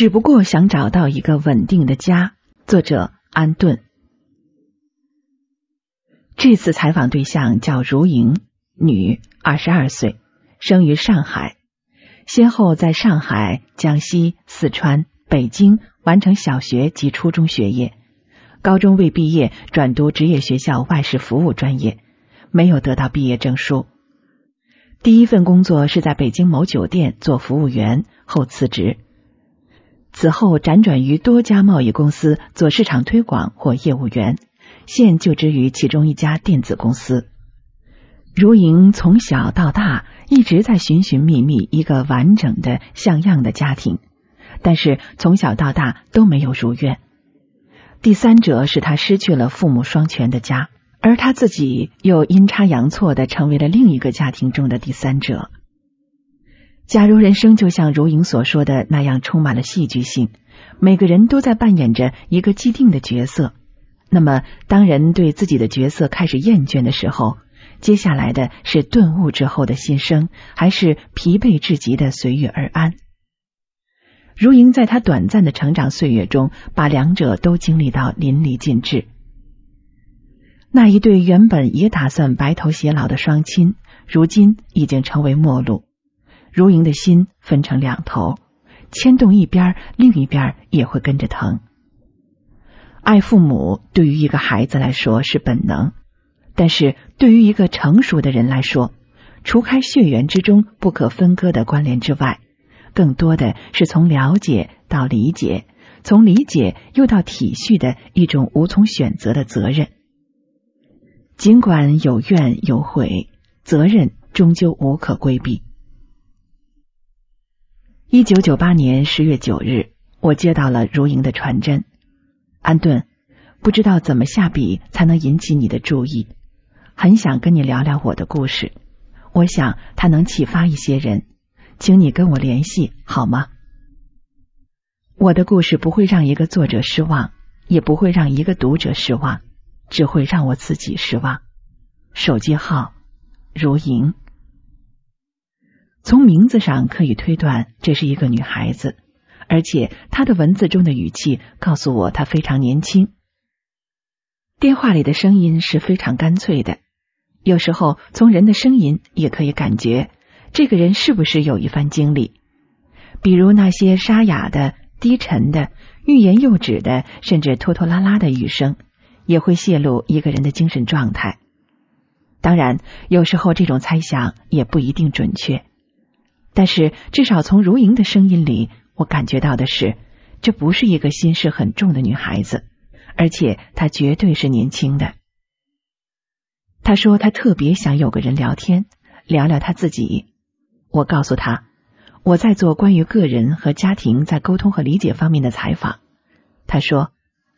只不过想找到一个稳定的家。作者安顿。这次采访对象叫如莹，女，二十二岁，生于上海，先后在上海、江西、四川、北京完成小学及初中学业，高中未毕业，转读职业学校外事服务专业，没有得到毕业证书。第一份工作是在北京某酒店做服务员，后辞职。此后辗转于多家贸易公司做市场推广或业务员，现就职于其中一家电子公司。如莹从小到大一直在寻寻觅觅一个完整的像样的家庭，但是从小到大都没有如愿。第三者使他失去了父母双全的家，而他自己又阴差阳错的成为了另一个家庭中的第三者。假如人生就像如颖所说的那样充满了戏剧性，每个人都在扮演着一个既定的角色，那么当人对自己的角色开始厌倦的时候，接下来的是顿悟之后的心声，还是疲惫至极的随遇而安？如莹在她短暂的成长岁月中，把两者都经历到淋漓尽致。那一对原本也打算白头偕老的双亲，如今已经成为陌路。如莹的心分成两头，牵动一边，另一边也会跟着疼。爱父母对于一个孩子来说是本能，但是对于一个成熟的人来说，除开血缘之中不可分割的关联之外，更多的是从了解到理解，从理解又到体恤的一种无从选择的责任。尽管有怨有悔，责任终究无可规避。一九九八年十月九日，我接到了如莹的传真。安顿，不知道怎么下笔才能引起你的注意，很想跟你聊聊我的故事。我想它能启发一些人，请你跟我联系好吗？我的故事不会让一个作者失望，也不会让一个读者失望，只会让我自己失望。手机号：如莹。从名字上可以推断，这是一个女孩子，而且她的文字中的语气告诉我她非常年轻。电话里的声音是非常干脆的，有时候从人的声音也可以感觉这个人是不是有一番经历。比如那些沙哑的、低沉的、欲言又止的，甚至拖拖拉拉的语声，也会泄露一个人的精神状态。当然，有时候这种猜想也不一定准确。但是，至少从如莹的声音里，我感觉到的是，这不是一个心事很重的女孩子，而且她绝对是年轻的。她说她特别想有个人聊天，聊聊她自己。我告诉她，我在做关于个人和家庭在沟通和理解方面的采访。她说：“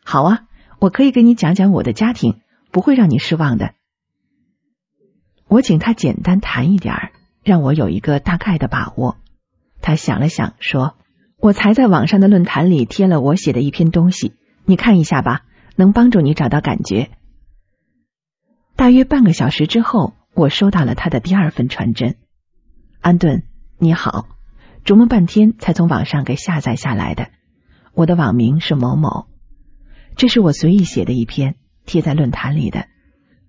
好啊，我可以给你讲讲我的家庭，不会让你失望的。”我请她简单谈一点儿。让我有一个大概的把握。他想了想，说：“我才在网上的论坛里贴了我写的一篇东西，你看一下吧，能帮助你找到感觉。”大约半个小时之后，我收到了他的第二份传真：“安顿，你好，琢磨半天才从网上给下载下来的。我的网名是某某，这是我随意写的一篇贴在论坛里的，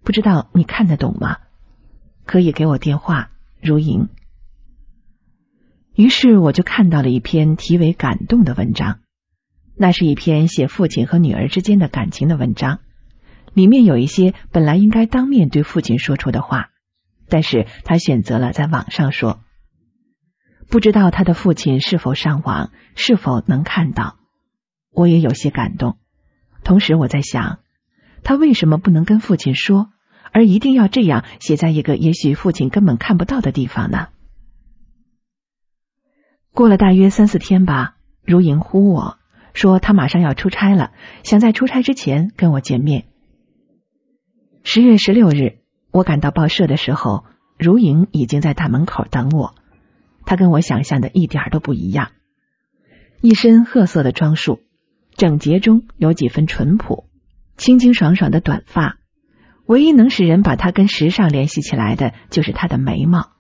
不知道你看得懂吗？可以给我电话。”如影。于是我就看到了一篇题为《感动》的文章，那是一篇写父亲和女儿之间的感情的文章，里面有一些本来应该当面对父亲说出的话，但是他选择了在网上说。不知道他的父亲是否上网，是否能看到，我也有些感动。同时我在想，他为什么不能跟父亲说？而一定要这样写在一个也许父亲根本看不到的地方呢？过了大约三四天吧，如莹呼我说：“他马上要出差了，想在出差之前跟我见面。”十月十六日，我赶到报社的时候，如莹已经在大门口等我。她跟我想象的一点都不一样，一身褐色的装束，整洁中有几分淳朴，清清爽爽的短发。唯一能使人把它跟时尚联系起来的，就是她的眉毛，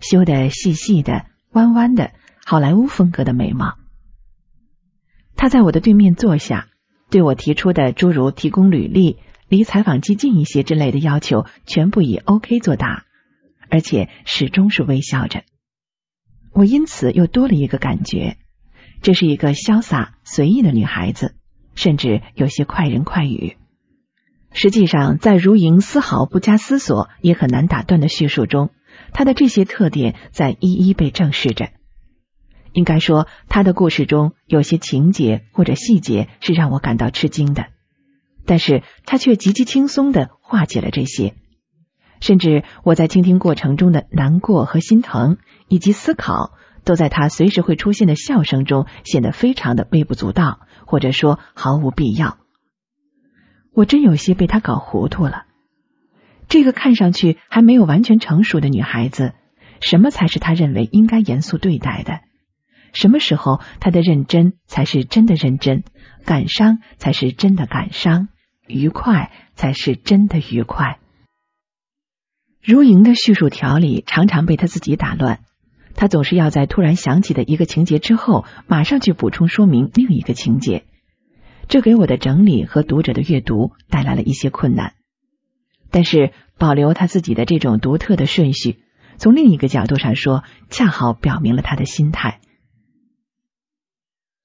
修的细细的、弯弯的好莱坞风格的眉毛。她在我的对面坐下，对我提出的诸如提供履历、离采访机近一些之类的要求，全部以 OK 作答，而且始终是微笑着。我因此又多了一个感觉，这是一个潇洒随意的女孩子，甚至有些快人快语。实际上，在如莹丝毫不加思索也很难打断的叙述中，她的这些特点在一一被证实着。应该说，他的故事中有些情节或者细节是让我感到吃惊的，但是他却极其轻松的化解了这些。甚至我在倾听过程中的难过和心疼，以及思考，都在他随时会出现的笑声中显得非常的微不足道，或者说毫无必要。我真有些被他搞糊涂了。这个看上去还没有完全成熟的女孩子，什么才是他认为应该严肃对待的？什么时候他的认真才是真的认真？感伤才是真的感伤？愉快才是真的愉快？如莹的叙述条理常常被他自己打乱，他总是要在突然想起的一个情节之后，马上去补充说明另一个情节。这给我的整理和读者的阅读带来了一些困难，但是保留他自己的这种独特的顺序，从另一个角度上说，恰好表明了他的心态。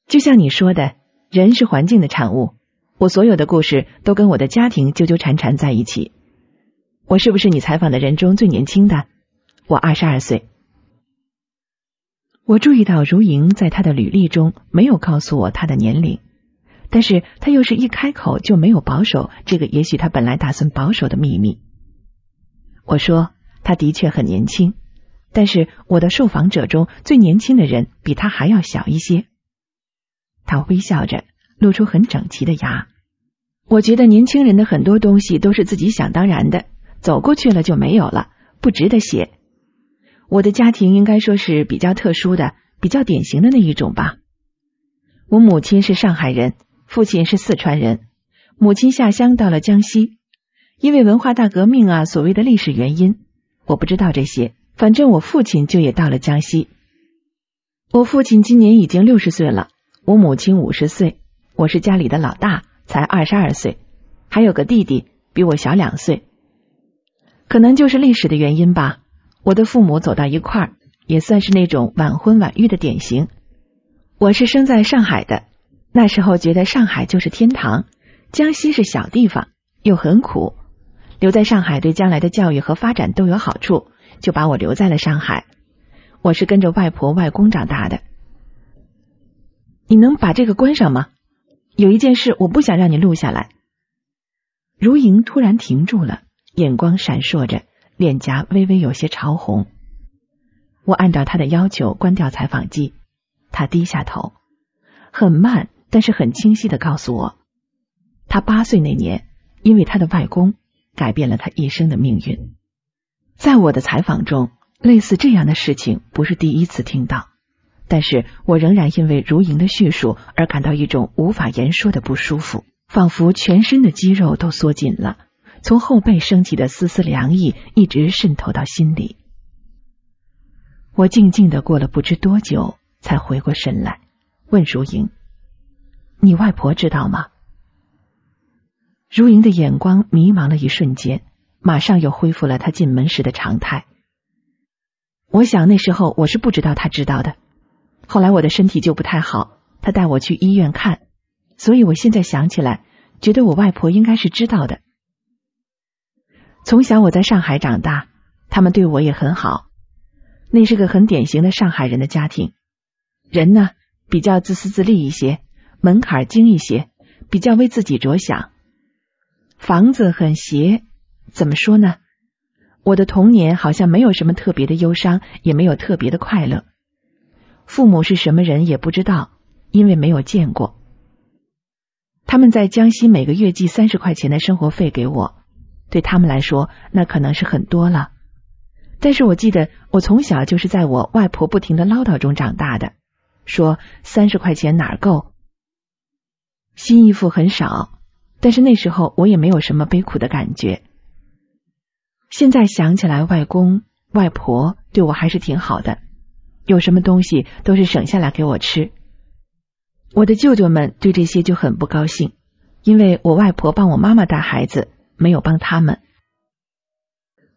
就像你说的，人是环境的产物。我所有的故事都跟我的家庭纠纠缠缠在一起。我是不是你采访的人中最年轻的？我二十二岁。我注意到如莹在他的履历中没有告诉我她的年龄。但是他又是一开口就没有保守这个，也许他本来打算保守的秘密。我说，他的确很年轻，但是我的受访者中最年轻的人比他还要小一些。他微笑着，露出很整齐的牙。我觉得年轻人的很多东西都是自己想当然的，走过去了就没有了，不值得写。我的家庭应该说是比较特殊的，比较典型的那一种吧。我母亲是上海人。父亲是四川人，母亲下乡到了江西，因为文化大革命啊，所谓的历史原因，我不知道这些，反正我父亲就也到了江西。我父亲今年已经六十岁了，我母亲五十岁，我是家里的老大，才二十二岁，还有个弟弟比我小两岁。可能就是历史的原因吧，我的父母走到一块儿，也算是那种晚婚晚育的典型。我是生在上海的。那时候觉得上海就是天堂，江西是小地方，又很苦。留在上海对将来的教育和发展都有好处，就把我留在了上海。我是跟着外婆外公长大的。你能把这个关上吗？有一件事我不想让你录下来。如莹突然停住了，眼光闪烁着，脸颊微微有些潮红。我按照她的要求关掉采访机。她低下头，很慢。但是很清晰的告诉我，他八岁那年，因为他的外公，改变了他一生的命运。在我的采访中，类似这样的事情不是第一次听到，但是我仍然因为如莹的叙述而感到一种无法言说的不舒服，仿佛全身的肌肉都缩紧了，从后背升起的丝丝凉意一直渗透到心里。我静静的过了不知多久，才回过神来，问如莹。你外婆知道吗？如莹的眼光迷茫了一瞬间，马上又恢复了她进门时的常态。我想那时候我是不知道她知道的。后来我的身体就不太好，她带我去医院看，所以我现在想起来，觉得我外婆应该是知道的。从小我在上海长大，他们对我也很好。那是个很典型的上海人的家庭，人呢比较自私自利一些。门槛精一些，比较为自己着想。房子很斜，怎么说呢？我的童年好像没有什么特别的忧伤，也没有特别的快乐。父母是什么人也不知道，因为没有见过。他们在江西每个月寄三十块钱的生活费给我，对他们来说那可能是很多了。但是我记得，我从小就是在我外婆不停的唠叨中长大的，说三十块钱哪够。新衣服很少，但是那时候我也没有什么悲苦的感觉。现在想起来，外公外婆对我还是挺好的，有什么东西都是省下来给我吃。我的舅舅们对这些就很不高兴，因为我外婆帮我妈妈带孩子，没有帮他们。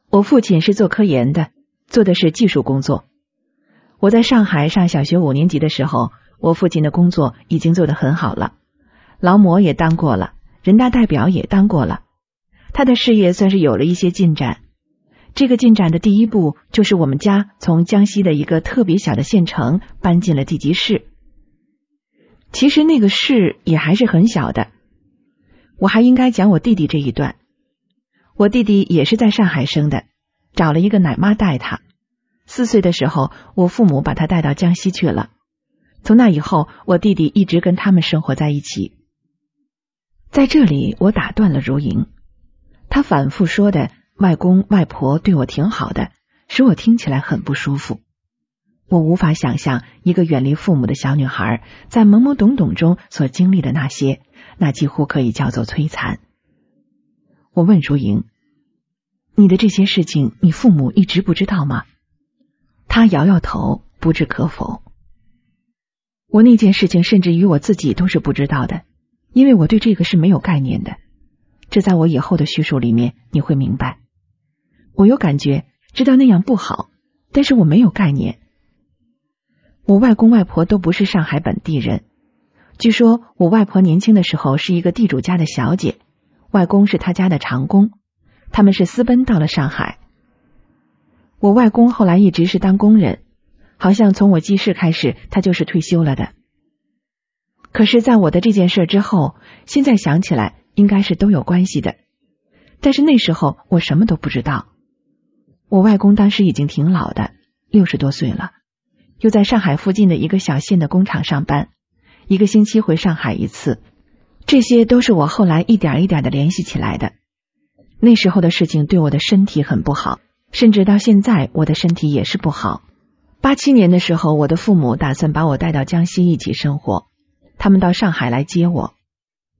我父亲是做科研的，做的是技术工作。我在上海上小学五年级的时候，我父亲的工作已经做得很好了。劳模也当过了，人大代表也当过了，他的事业算是有了一些进展。这个进展的第一步就是我们家从江西的一个特别小的县城搬进了地级市。其实那个市也还是很小的。我还应该讲我弟弟这一段。我弟弟也是在上海生的，找了一个奶妈带他。四岁的时候，我父母把他带到江西去了。从那以后，我弟弟一直跟他们生活在一起。在这里，我打断了如莹。她反复说的“外公外婆对我挺好的”，使我听起来很不舒服。我无法想象一个远离父母的小女孩在懵懵懂懂中所经历的那些，那几乎可以叫做摧残。我问如莹：“你的这些事情，你父母一直不知道吗？”她摇摇头，不置可否。我那件事情，甚至于我自己都是不知道的。因为我对这个是没有概念的，这在我以后的叙述里面你会明白。我有感觉，知道那样不好，但是我没有概念。我外公外婆都不是上海本地人，据说我外婆年轻的时候是一个地主家的小姐，外公是他家的长工，他们是私奔到了上海。我外公后来一直是当工人，好像从我记事开始他就是退休了的。可是，在我的这件事之后，现在想起来，应该是都有关系的。但是那时候我什么都不知道。我外公当时已经挺老的，六十多岁了，又在上海附近的一个小县的工厂上班，一个星期回上海一次。这些都是我后来一点一点的联系起来的。那时候的事情对我的身体很不好，甚至到现在我的身体也是不好。八七年的时候，我的父母打算把我带到江西一起生活。他们到上海来接我，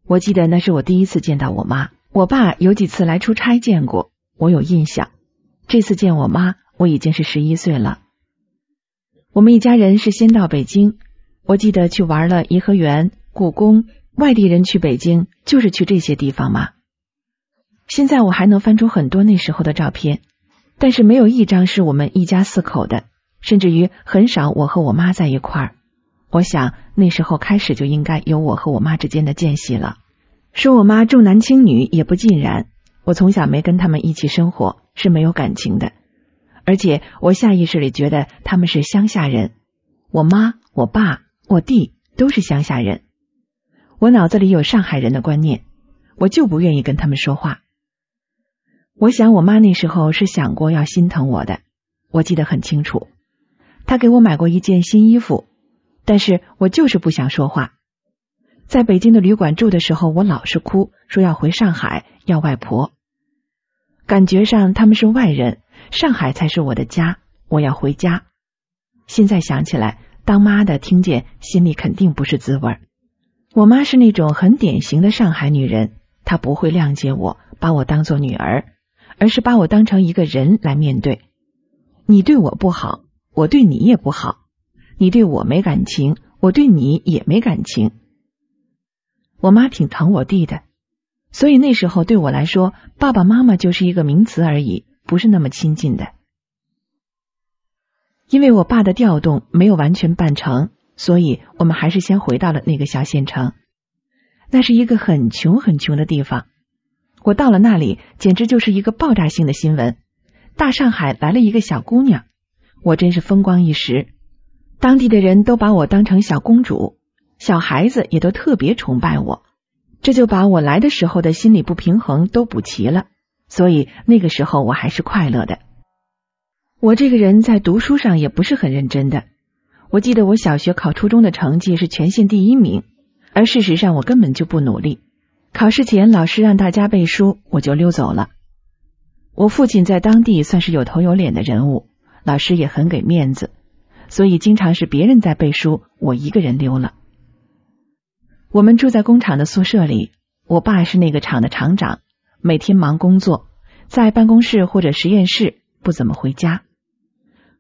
我记得那是我第一次见到我妈。我爸有几次来出差见过我有印象，这次见我妈，我已经是十一岁了。我们一家人是先到北京，我记得去玩了颐和园、故宫。外地人去北京就是去这些地方嘛。现在我还能翻出很多那时候的照片，但是没有一张是我们一家四口的，甚至于很少我和我妈在一块儿。我想，那时候开始就应该有我和我妈之间的间隙了。说我妈重男轻女也不尽然，我从小没跟他们一起生活是没有感情的。而且我下意识里觉得他们是乡下人，我妈、我爸、我弟都是乡下人。我脑子里有上海人的观念，我就不愿意跟他们说话。我想我妈那时候是想过要心疼我的，我记得很清楚，她给我买过一件新衣服。但是我就是不想说话。在北京的旅馆住的时候，我老是哭，说要回上海，要外婆。感觉上他们是外人，上海才是我的家，我要回家。现在想起来，当妈的听见，心里肯定不是滋味儿。我妈是那种很典型的上海女人，她不会谅解我，把我当做女儿，而是把我当成一个人来面对。你对我不好，我对你也不好。你对我没感情，我对你也没感情。我妈挺疼我弟的，所以那时候对我来说，爸爸妈妈就是一个名词而已，不是那么亲近的。因为我爸的调动没有完全办成，所以我们还是先回到了那个小县城。那是一个很穷很穷的地方。我到了那里，简直就是一个爆炸性的新闻：大上海来了一个小姑娘，我真是风光一时。当地的人都把我当成小公主，小孩子也都特别崇拜我，这就把我来的时候的心理不平衡都补齐了，所以那个时候我还是快乐的。我这个人在读书上也不是很认真的，我记得我小学考初中的成绩是全县第一名，而事实上我根本就不努力。考试前老师让大家背书，我就溜走了。我父亲在当地算是有头有脸的人物，老师也很给面子。所以经常是别人在背书，我一个人溜了。我们住在工厂的宿舍里，我爸是那个厂的厂长，每天忙工作，在办公室或者实验室，不怎么回家。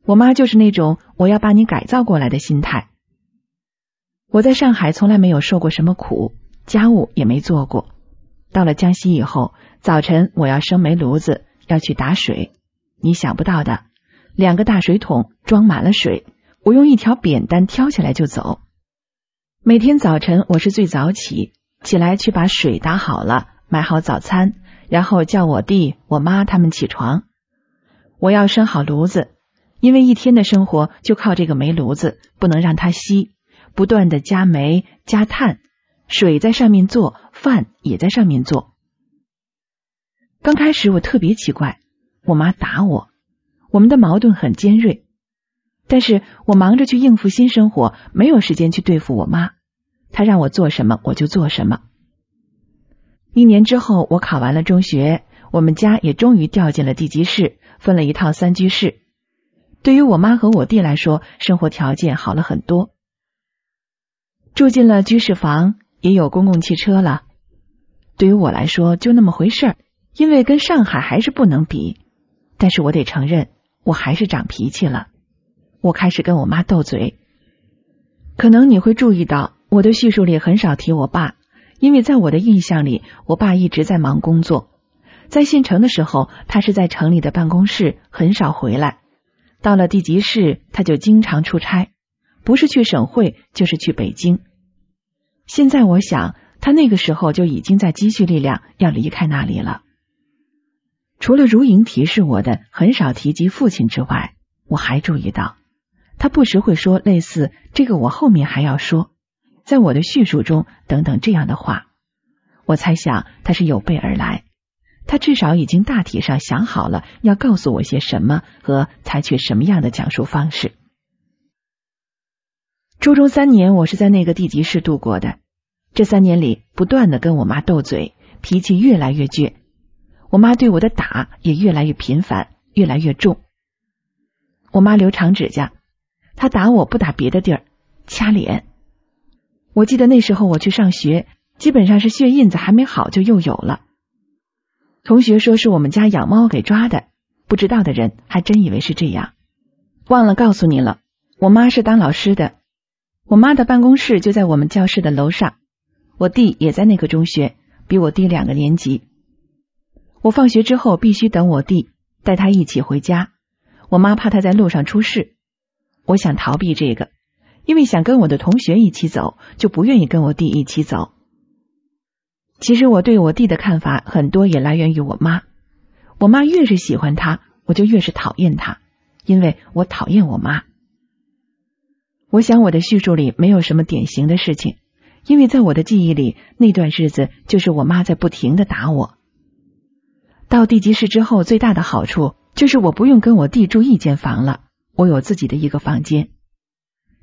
我妈就是那种我要把你改造过来的心态。我在上海从来没有受过什么苦，家务也没做过。到了江西以后，早晨我要生煤炉子，要去打水。你想不到的，两个大水桶装满了水。我用一条扁担挑起来就走。每天早晨，我是最早起，起来去把水打好了，买好早餐，然后叫我弟、我妈他们起床。我要生好炉子，因为一天的生活就靠这个煤炉子，不能让它熄，不断的加煤、加炭。水在上面做，饭也在上面做。刚开始我特别奇怪，我妈打我，我们的矛盾很尖锐。但是我忙着去应付新生活，没有时间去对付我妈。她让我做什么，我就做什么。一年之后，我考完了中学，我们家也终于掉进了地级市，分了一套三居室。对于我妈和我弟来说，生活条件好了很多，住进了居室房，也有公共汽车了。对于我来说，就那么回事儿，因为跟上海还是不能比。但是我得承认，我还是长脾气了。我开始跟我妈斗嘴，可能你会注意到，我的叙述里很少提我爸，因为在我的印象里，我爸一直在忙工作。在县城的时候，他是在城里的办公室，很少回来；到了地级市，他就经常出差，不是去省会，就是去北京。现在我想，他那个时候就已经在积蓄力量，要离开那里了。除了如莹提示我的，很少提及父亲之外，我还注意到。他不时会说类似“这个我后面还要说，在我的叙述中等等”这样的话。我猜想他是有备而来，他至少已经大体上想好了要告诉我些什么和采取什么样的讲述方式。初中三年，我是在那个地级市度过的。这三年里，不断的跟我妈斗嘴，脾气越来越倔。我妈对我的打也越来越频繁，越来越重。我妈留长指甲。他打我不打别的地儿，掐脸。我记得那时候我去上学，基本上是血印子还没好就又有了。同学说是我们家养猫给抓的，不知道的人还真以为是这样。忘了告诉你了，我妈是当老师的，我妈的办公室就在我们教室的楼上。我弟也在那个中学，比我低两个年级。我放学之后必须等我弟带他一起回家，我妈怕他在路上出事。我想逃避这个，因为想跟我的同学一起走，就不愿意跟我弟一起走。其实我对我弟的看法很多也来源于我妈，我妈越是喜欢他，我就越是讨厌他，因为我讨厌我妈。我想我的叙述里没有什么典型的事情，因为在我的记忆里，那段日子就是我妈在不停的打我。到地级市之后，最大的好处就是我不用跟我弟住一间房了。我有自己的一个房间，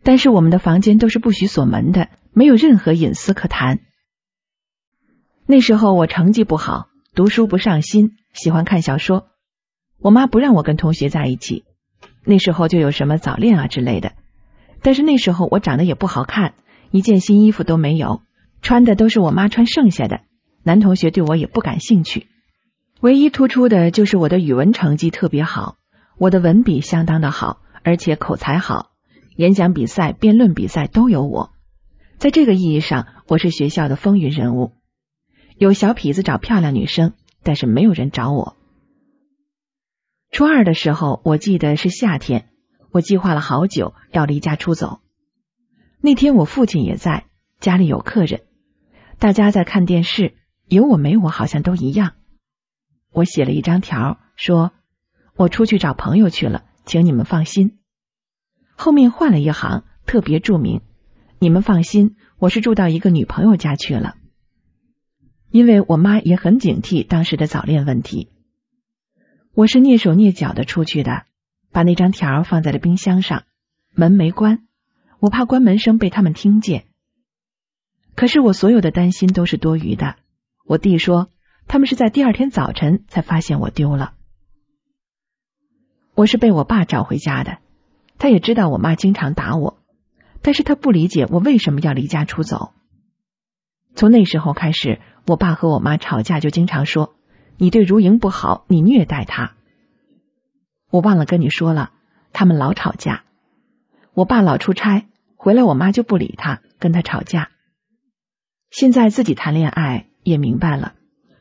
但是我们的房间都是不许锁门的，没有任何隐私可谈。那时候我成绩不好，读书不上心，喜欢看小说。我妈不让我跟同学在一起，那时候就有什么早恋啊之类的。但是那时候我长得也不好看，一件新衣服都没有，穿的都是我妈穿剩下的。男同学对我也不感兴趣，唯一突出的就是我的语文成绩特别好。我的文笔相当的好，而且口才好，演讲比赛、辩论比赛都有我。在这个意义上，我是学校的风云人物。有小痞子找漂亮女生，但是没有人找我。初二的时候，我记得是夏天，我计划了好久要离家出走。那天我父亲也在家里有客人，大家在看电视，有我没我好像都一样。我写了一张条说。我出去找朋友去了，请你们放心。后面换了一行，特别注明，你们放心，我是住到一个女朋友家去了。因为我妈也很警惕当时的早恋问题，我是蹑手蹑脚的出去的，把那张条放在了冰箱上，门没关，我怕关门声被他们听见。可是我所有的担心都是多余的，我弟说，他们是在第二天早晨才发现我丢了。我是被我爸找回家的，他也知道我妈经常打我，但是他不理解我为什么要离家出走。从那时候开始，我爸和我妈吵架就经常说：“你对如莹不好，你虐待她。”我忘了跟你说了，他们老吵架。我爸老出差，回来我妈就不理他，跟他吵架。现在自己谈恋爱也明白了，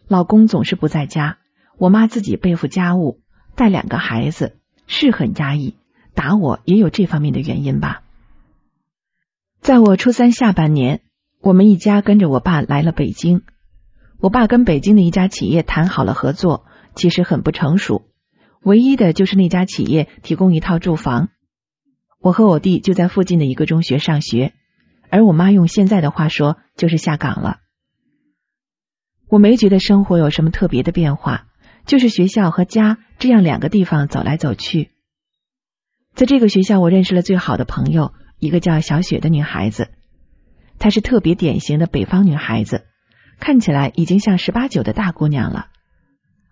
老公总是不在家，我妈自己背负家务，带两个孩子。是很压抑，打我也有这方面的原因吧。在我初三下半年，我们一家跟着我爸来了北京。我爸跟北京的一家企业谈好了合作，其实很不成熟，唯一的就是那家企业提供一套住房。我和我弟就在附近的一个中学上学，而我妈用现在的话说就是下岗了。我没觉得生活有什么特别的变化。就是学校和家这样两个地方走来走去。在这个学校，我认识了最好的朋友，一个叫小雪的女孩子。她是特别典型的北方女孩子，看起来已经像十八九的大姑娘了。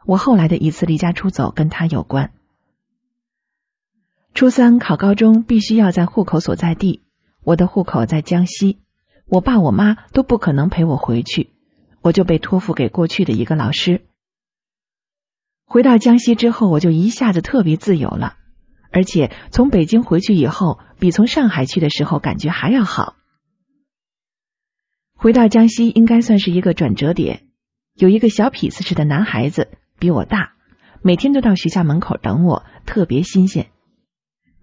我后来的一次离家出走跟她有关。初三考高中必须要在户口所在地，我的户口在江西，我爸我妈都不可能陪我回去，我就被托付给过去的一个老师。回到江西之后，我就一下子特别自由了，而且从北京回去以后，比从上海去的时候感觉还要好。回到江西应该算是一个转折点。有一个小痞子似的男孩子，比我大，每天都到学校门口等我，特别新鲜。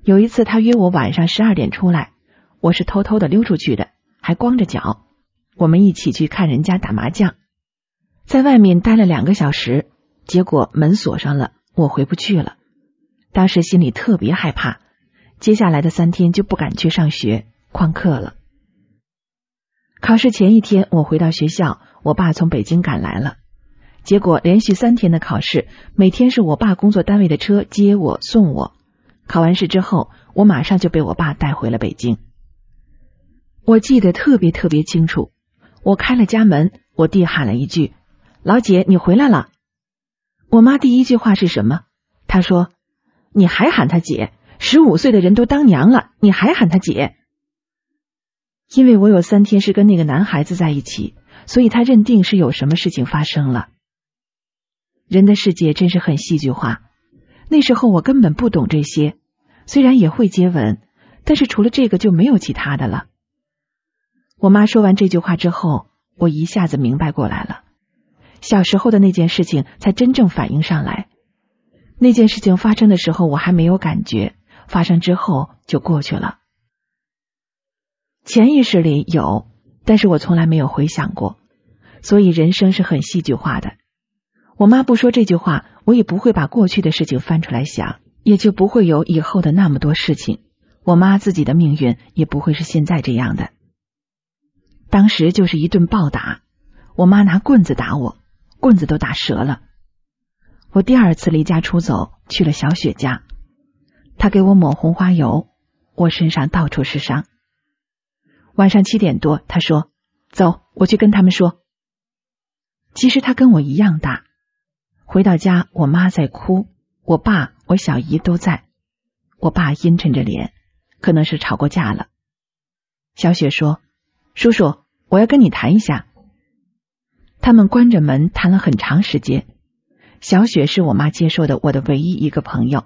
有一次他约我晚上十二点出来，我是偷偷的溜出去的，还光着脚。我们一起去看人家打麻将，在外面待了两个小时。结果门锁上了，我回不去了。当时心里特别害怕。接下来的三天就不敢去上学，旷课了。考试前一天，我回到学校，我爸从北京赶来了。结果连续三天的考试，每天是我爸工作单位的车接我送我。考完试之后，我马上就被我爸带回了北京。我记得特别特别清楚。我开了家门，我弟喊了一句：“老姐，你回来了。”我妈第一句话是什么？她说：“你还喊她姐，十五岁的人都当娘了，你还喊她姐。”因为我有三天是跟那个男孩子在一起，所以他认定是有什么事情发生了。人的世界真是很戏剧化。那时候我根本不懂这些，虽然也会接吻，但是除了这个就没有其他的了。我妈说完这句话之后，我一下子明白过来了。小时候的那件事情才真正反应上来。那件事情发生的时候，我还没有感觉；发生之后就过去了。潜意识里有，但是我从来没有回想过。所以人生是很戏剧化的。我妈不说这句话，我也不会把过去的事情翻出来想，也就不会有以后的那么多事情。我妈自己的命运也不会是现在这样的。当时就是一顿暴打，我妈拿棍子打我。棍子都打折了。我第二次离家出走去了小雪家，她给我抹红花油，我身上到处是伤。晚上七点多，她说：“走，我去跟他们说。”其实她跟我一样大。回到家，我妈在哭，我爸、我小姨都在。我爸阴沉着脸，可能是吵过架了。小雪说：“叔叔，我要跟你谈一下。”他们关着门谈了很长时间。小雪是我妈接受的我的唯一一个朋友。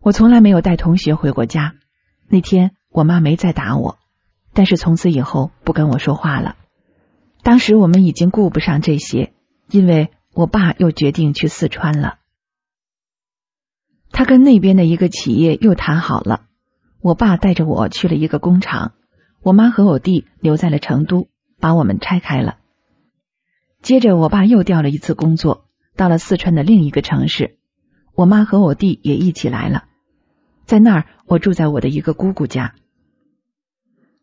我从来没有带同学回过家。那天我妈没再打我，但是从此以后不跟我说话了。当时我们已经顾不上这些，因为我爸又决定去四川了。他跟那边的一个企业又谈好了。我爸带着我去了一个工厂，我妈和我弟留在了成都。把我们拆开了。接着，我爸又调了一次工作，到了四川的另一个城市。我妈和我弟也一起来了。在那儿，我住在我的一个姑姑家。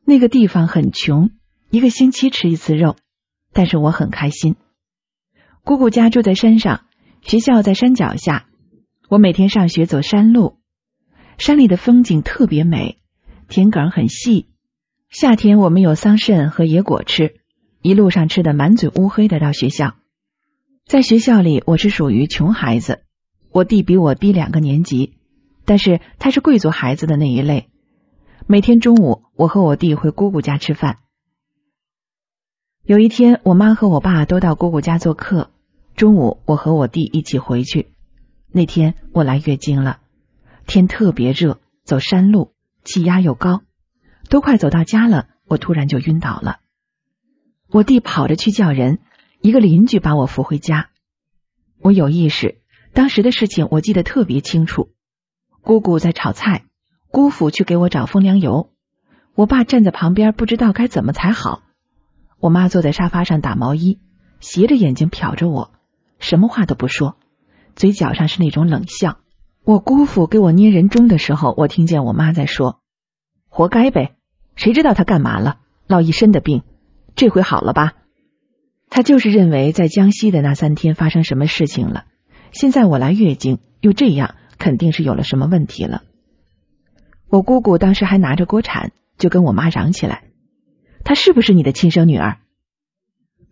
那个地方很穷，一个星期吃一次肉，但是我很开心。姑姑家住在山上，学校在山脚下。我每天上学走山路，山里的风景特别美，田埂很细。夏天我们有桑葚和野果吃，一路上吃的满嘴乌黑的。到学校，在学校里我是属于穷孩子，我弟比我低两个年级，但是他是贵族孩子的那一类。每天中午，我和我弟回姑姑家吃饭。有一天，我妈和我爸都到姑姑家做客，中午我和我弟一起回去。那天我来月经了，天特别热，走山路，气压又高。都快走到家了，我突然就晕倒了。我弟跑着去叫人，一个邻居把我扶回家。我有意识，当时的事情我记得特别清楚。姑姑在炒菜，姑父去给我找风凉油我爸站在旁边不知道该怎么才好。我妈坐在沙发上打毛衣，斜着眼睛瞟着我，什么话都不说，嘴角上是那种冷笑。我姑父给我捏人中的时候，我听见我妈在说：“活该呗。”谁知道他干嘛了，落一身的病，这回好了吧？他就是认为在江西的那三天发生什么事情了，现在我来月经又这样，肯定是有了什么问题了。我姑姑当时还拿着锅铲就跟我妈嚷起来：“她是不是你的亲生女儿？”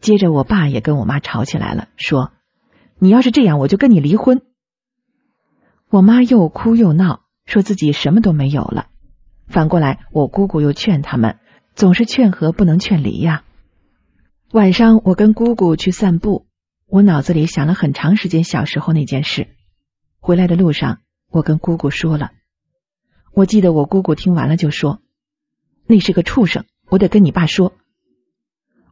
接着我爸也跟我妈吵起来了，说：“你要是这样，我就跟你离婚。”我妈又哭又闹，说自己什么都没有了。反过来，我姑姑又劝他们，总是劝和不能劝离呀。晚上，我跟姑姑去散步，我脑子里想了很长时间小时候那件事。回来的路上，我跟姑姑说了。我记得我姑姑听完了就说：“那是个畜生，我得跟你爸说。”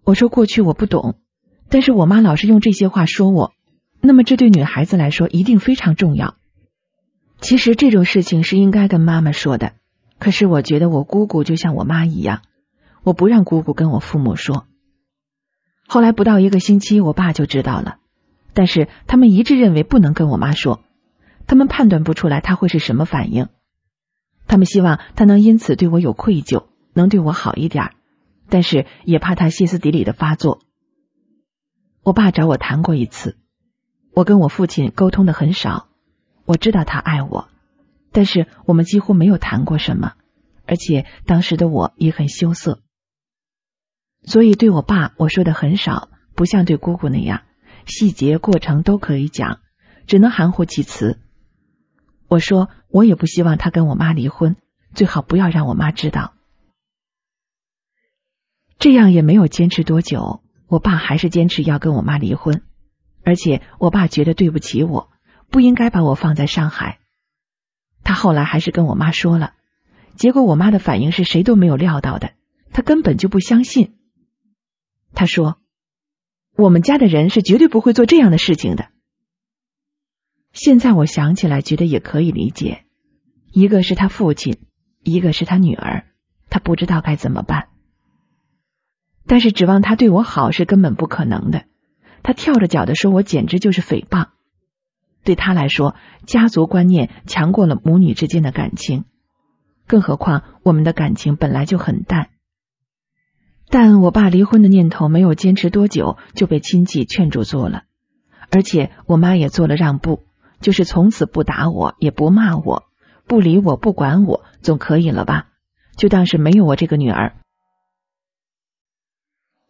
我说：“过去我不懂，但是我妈老是用这些话说我，那么这对女孩子来说一定非常重要。其实这种事情是应该跟妈妈说的。”可是我觉得我姑姑就像我妈一样，我不让姑姑跟我父母说。后来不到一个星期，我爸就知道了。但是他们一致认为不能跟我妈说，他们判断不出来他会是什么反应。他们希望他能因此对我有愧疚，能对我好一点，但是也怕他歇斯底里的发作。我爸找我谈过一次，我跟我父亲沟通的很少，我知道他爱我。但是我们几乎没有谈过什么，而且当时的我也很羞涩，所以对我爸我说的很少，不像对姑姑那样，细节过程都可以讲，只能含糊其辞。我说我也不希望他跟我妈离婚，最好不要让我妈知道。这样也没有坚持多久，我爸还是坚持要跟我妈离婚，而且我爸觉得对不起我，不应该把我放在上海。他后来还是跟我妈说了，结果我妈的反应是谁都没有料到的，他根本就不相信。他说：“我们家的人是绝对不会做这样的事情的。”现在我想起来，觉得也可以理解。一个是他父亲，一个是他女儿，他不知道该怎么办。但是指望他对我好是根本不可能的。他跳着脚的说我简直就是诽谤。对他来说，家族观念强过了母女之间的感情，更何况我们的感情本来就很淡。但我爸离婚的念头没有坚持多久就被亲戚劝住做了，而且我妈也做了让步，就是从此不打我，也不骂我，不理我，不管我，总可以了吧？就当是没有我这个女儿。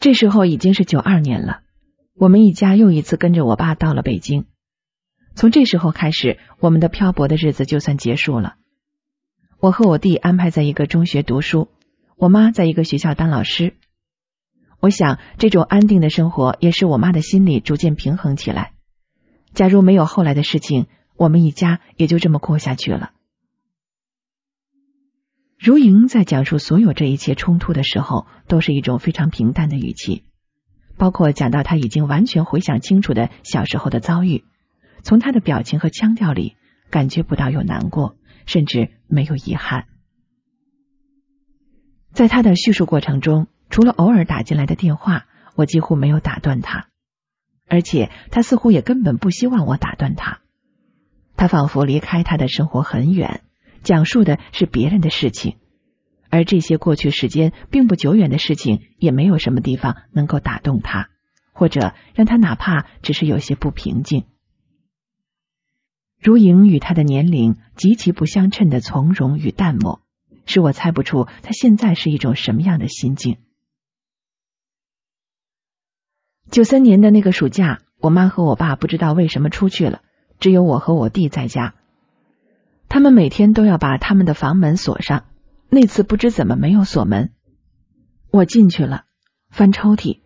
这时候已经是九二年了，我们一家又一次跟着我爸到了北京。从这时候开始，我们的漂泊的日子就算结束了。我和我弟安排在一个中学读书，我妈在一个学校当老师。我想，这种安定的生活也使我妈的心里逐渐平衡起来。假如没有后来的事情，我们一家也就这么过下去了。如莹在讲述所有这一切冲突的时候，都是一种非常平淡的语气，包括讲到她已经完全回想清楚的小时候的遭遇。从他的表情和腔调里，感觉不到有难过，甚至没有遗憾。在他的叙述过程中，除了偶尔打进来的电话，我几乎没有打断他，而且他似乎也根本不希望我打断他。他仿佛离开他的生活很远，讲述的是别人的事情，而这些过去时间并不久远的事情，也没有什么地方能够打动他，或者让他哪怕只是有些不平静。如影与他的年龄极其不相称的从容与淡漠，使我猜不出他现在是一种什么样的心境。九三年的那个暑假，我妈和我爸不知道为什么出去了，只有我和我弟在家。他们每天都要把他们的房门锁上。那次不知怎么没有锁门，我进去了，翻抽屉，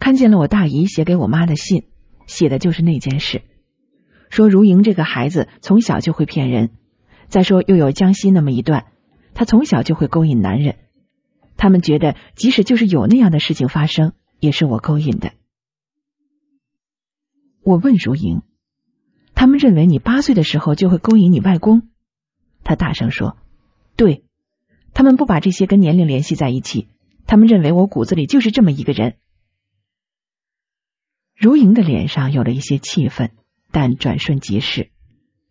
看见了我大姨写给我妈的信，写的就是那件事。说：“如莹这个孩子从小就会骗人。再说又有江西那么一段，她从小就会勾引男人。他们觉得，即使就是有那样的事情发生，也是我勾引的。”我问如莹：“他们认为你八岁的时候就会勾引你外公？”她大声说：“对。”他们不把这些跟年龄联系在一起。他们认为我骨子里就是这么一个人。如莹的脸上有了一些气愤。但转瞬即逝。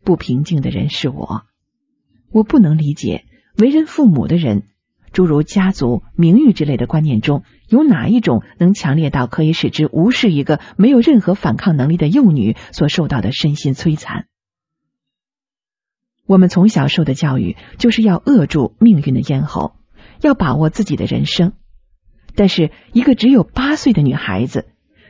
不平静的人是我。我不能理解，为人父母的人，诸如家族名誉之类的观念中，有哪一种能强烈到可以使之无视一个没有任何反抗能力的幼女所受到的身心摧残？我们从小受的教育就是要扼住命运的咽喉，要把握自己的人生。但是，一个只有八岁的女孩子，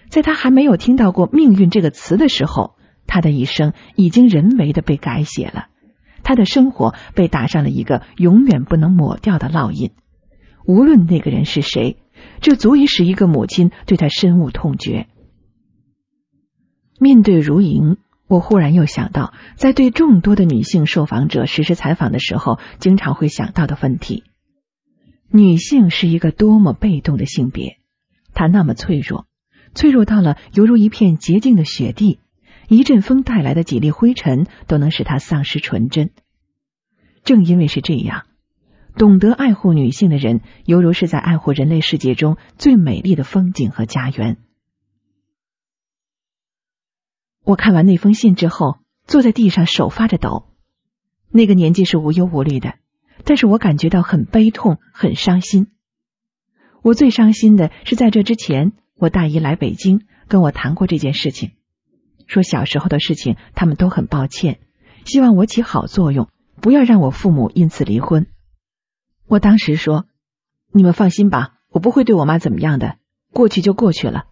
在她还没有听到过“命运”这个词的时候，他的一生已经人为的被改写了，他的生活被打上了一个永远不能抹掉的烙印。无论那个人是谁，这足以使一个母亲对他深恶痛绝。面对如莹，我忽然又想到，在对众多的女性受访者实施采访的时候，经常会想到的问题：女性是一个多么被动的性别，她那么脆弱，脆弱到了犹如一片洁净的雪地。一阵风带来的几粒灰尘都能使他丧失纯真。正因为是这样，懂得爱护女性的人，犹如是在爱护人类世界中最美丽的风景和家园。我看完那封信之后，坐在地上，手发着抖。那个年纪是无忧无虑的，但是我感觉到很悲痛，很伤心。我最伤心的是，在这之前，我大姨来北京跟我谈过这件事情。说小时候的事情，他们都很抱歉，希望我起好作用，不要让我父母因此离婚。我当时说：“你们放心吧，我不会对我妈怎么样的，过去就过去了。”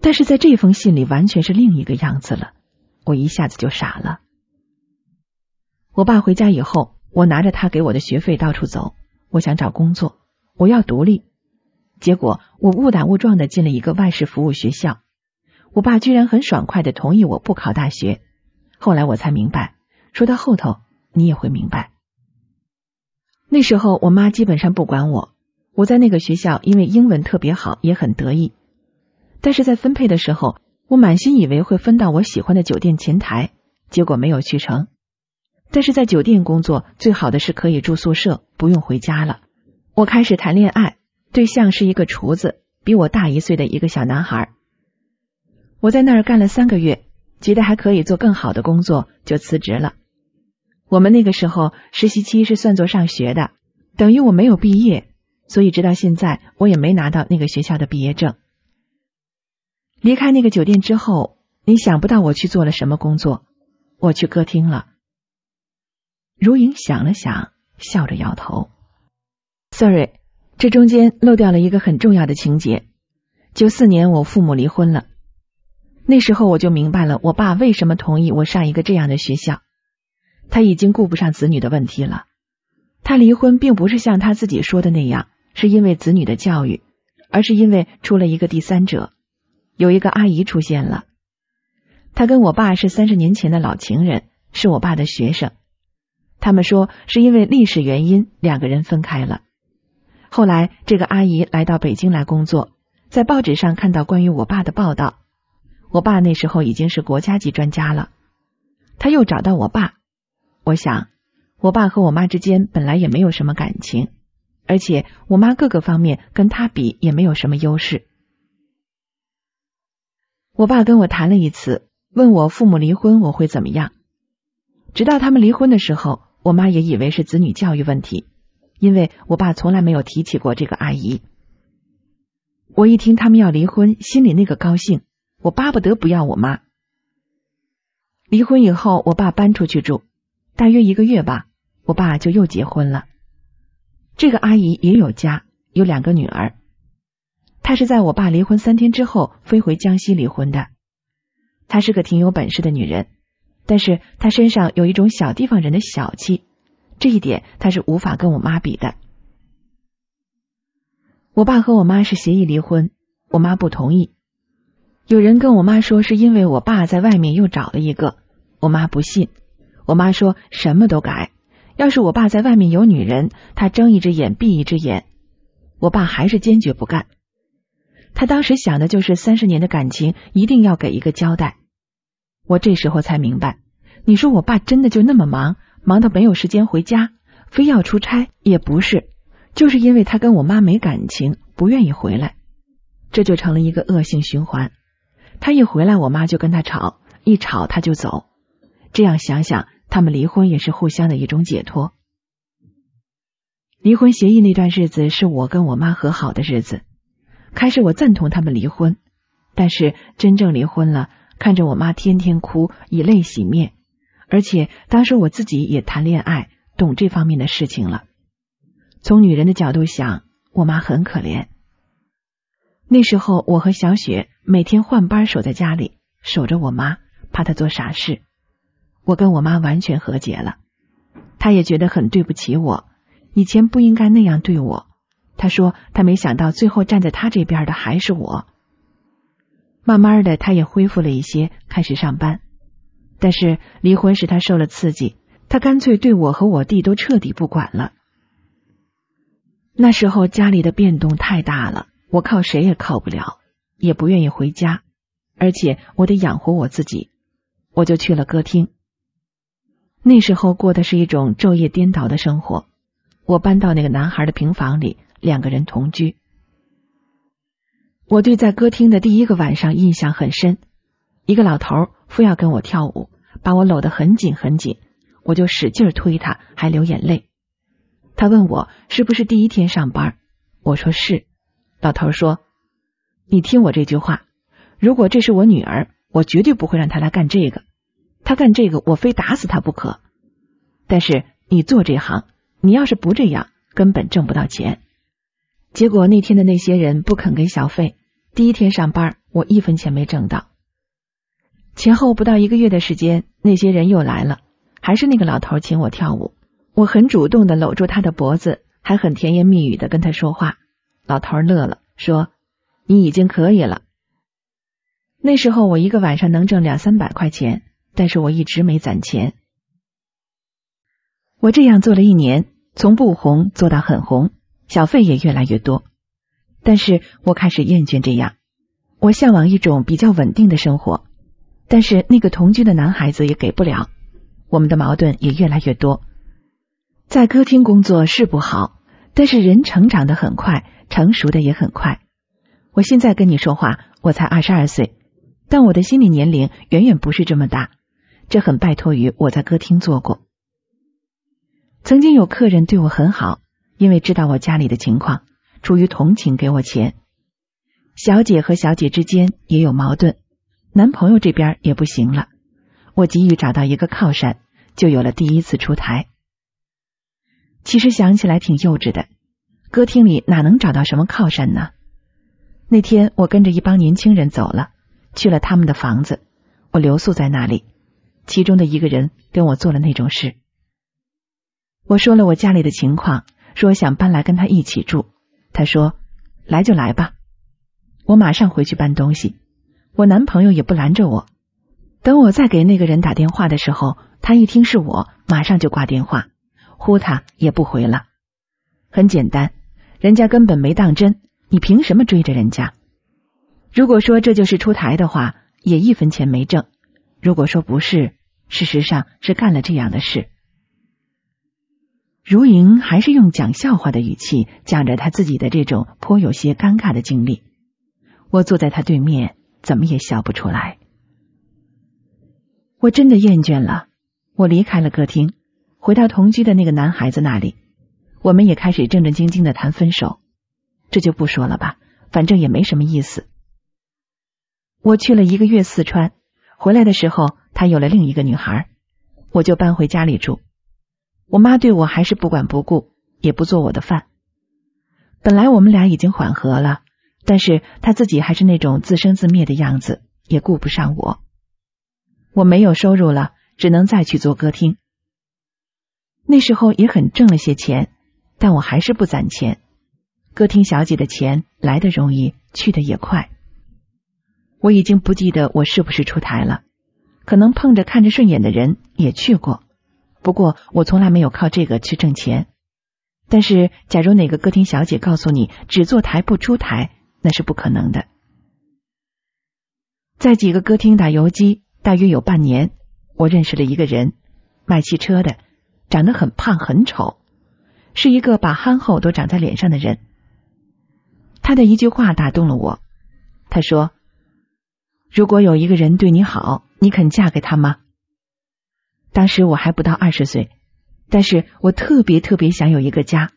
但是在这封信里，完全是另一个样子了，我一下子就傻了。我爸回家以后，我拿着他给我的学费到处走，我想找工作，我要独立。结果我误打误撞的进了一个外事服务学校。我爸居然很爽快的同意我不考大学，后来我才明白，说到后头你也会明白。那时候我妈基本上不管我，我在那个学校因为英文特别好也很得意，但是在分配的时候，我满心以为会分到我喜欢的酒店前台，结果没有去成。但是在酒店工作最好的是可以住宿舍，不用回家了。我开始谈恋爱，对象是一个厨子，比我大一岁的一个小男孩。我在那儿干了三个月，觉得还可以做更好的工作，就辞职了。我们那个时候实习期是算作上学的，等于我没有毕业，所以直到现在我也没拿到那个学校的毕业证。离开那个酒店之后，你想不到我去做了什么工作，我去歌厅了。如影想了想，笑着摇头：“Sorry，这中间漏掉了一个很重要的情节。九四年我父母离婚了。”那时候我就明白了，我爸为什么同意我上一个这样的学校。他已经顾不上子女的问题了。他离婚并不是像他自己说的那样，是因为子女的教育，而是因为出了一个第三者。有一个阿姨出现了，他跟我爸是三十年前的老情人，是我爸的学生。他们说是因为历史原因，两个人分开了。后来这个阿姨来到北京来工作，在报纸上看到关于我爸的报道。我爸那时候已经是国家级专家了，他又找到我爸。我想，我爸和我妈之间本来也没有什么感情，而且我妈各个方面跟他比也没有什么优势。我爸跟我谈了一次，问我父母离婚我会怎么样。直到他们离婚的时候，我妈也以为是子女教育问题，因为我爸从来没有提起过这个阿姨。我一听他们要离婚，心里那个高兴。我巴不得不要我妈。离婚以后，我爸搬出去住，大约一个月吧，我爸就又结婚了。这个阿姨也有家，有两个女儿。她是在我爸离婚三天之后飞回江西离婚的。她是个挺有本事的女人，但是她身上有一种小地方人的小气，这一点她是无法跟我妈比的。我爸和我妈是协议离婚，我妈不同意。有人跟我妈说，是因为我爸在外面又找了一个。我妈不信，我妈说什么都改。要是我爸在外面有女人，她睁一只眼闭一只眼。我爸还是坚决不干。他当时想的就是三十年的感情一定要给一个交代。我这时候才明白，你说我爸真的就那么忙，忙到没有时间回家，非要出差也不是，就是因为他跟我妈没感情，不愿意回来，这就成了一个恶性循环。他一回来，我妈就跟他吵，一吵他就走。这样想想，他们离婚也是互相的一种解脱。离婚协议那段日子，是我跟我妈和好的日子。开始我赞同他们离婚，但是真正离婚了，看着我妈天天哭，以泪洗面，而且当时我自己也谈恋爱，懂这方面的事情了。从女人的角度想，我妈很可怜。那时候我和小雪。每天换班守在家里，守着我妈，怕她做傻事。我跟我妈完全和解了，她也觉得很对不起我，以前不应该那样对我。她说她没想到最后站在她这边的还是我。慢慢的，她也恢复了一些，开始上班。但是离婚使她受了刺激，她干脆对我和我弟都彻底不管了。那时候家里的变动太大了，我靠谁也靠不了。也不愿意回家，而且我得养活我自己，我就去了歌厅。那时候过的是一种昼夜颠倒的生活。我搬到那个男孩的平房里，两个人同居。我对在歌厅的第一个晚上印象很深。一个老头非要跟我跳舞，把我搂得很紧很紧，我就使劲推他，还流眼泪。他问我是不是第一天上班，我说是。老头说。你听我这句话，如果这是我女儿，我绝对不会让她来干这个。她干这个，我非打死她不可。但是你做这行，你要是不这样，根本挣不到钱。结果那天的那些人不肯给小费，第一天上班，我一分钱没挣到。前后不到一个月的时间，那些人又来了，还是那个老头请我跳舞。我很主动的搂住他的脖子，还很甜言蜜语的跟他说话。老头乐了，说。你已经可以了。那时候我一个晚上能挣两三百块钱，但是我一直没攒钱。我这样做了一年，从不红做到很红，小费也越来越多。但是我开始厌倦这样，我向往一种比较稳定的生活。但是那个同居的男孩子也给不了，我们的矛盾也越来越多。在歌厅工作是不好，但是人成长的很快，成熟的也很快。我现在跟你说话，我才二十二岁，但我的心理年龄远远不是这么大。这很拜托于我在歌厅做过。曾经有客人对我很好，因为知道我家里的情况，出于同情给我钱。小姐和小姐之间也有矛盾，男朋友这边也不行了。我急于找到一个靠山，就有了第一次出台。其实想起来挺幼稚的，歌厅里哪能找到什么靠山呢？那天我跟着一帮年轻人走了，去了他们的房子，我留宿在那里。其中的一个人跟我做了那种事。我说了我家里的情况，说想搬来跟他一起住。他说：“来就来吧。”我马上回去搬东西，我男朋友也不拦着我。等我再给那个人打电话的时候，他一听是我，马上就挂电话，呼他也不回了。很简单，人家根本没当真。你凭什么追着人家？如果说这就是出台的话，也一分钱没挣；如果说不是，事实上是干了这样的事。如莹还是用讲笑话的语气讲着她自己的这种颇有些尴尬的经历。我坐在她对面，怎么也笑不出来。我真的厌倦了，我离开了歌厅，回到同居的那个男孩子那里，我们也开始正正经经的谈分手。这就不说了吧，反正也没什么意思。我去了一个月四川，回来的时候他有了另一个女孩，我就搬回家里住。我妈对我还是不管不顾，也不做我的饭。本来我们俩已经缓和了，但是他自己还是那种自生自灭的样子，也顾不上我。我没有收入了，只能再去做歌厅。那时候也很挣了些钱，但我还是不攒钱。歌厅小姐的钱来的容易，去的也快。我已经不记得我是不是出台了，可能碰着看着顺眼的人也去过，不过我从来没有靠这个去挣钱。但是，假如哪个歌厅小姐告诉你只坐台不出台，那是不可能的。在几个歌厅打游击大约有半年，我认识了一个人，卖汽车的，长得很胖很丑，是一个把憨厚都长在脸上的人。他的一句话打动了我。他说：“如果有一个人对你好，你肯嫁给他吗？”当时我还不到二十岁，但是我特别特别想有一个家，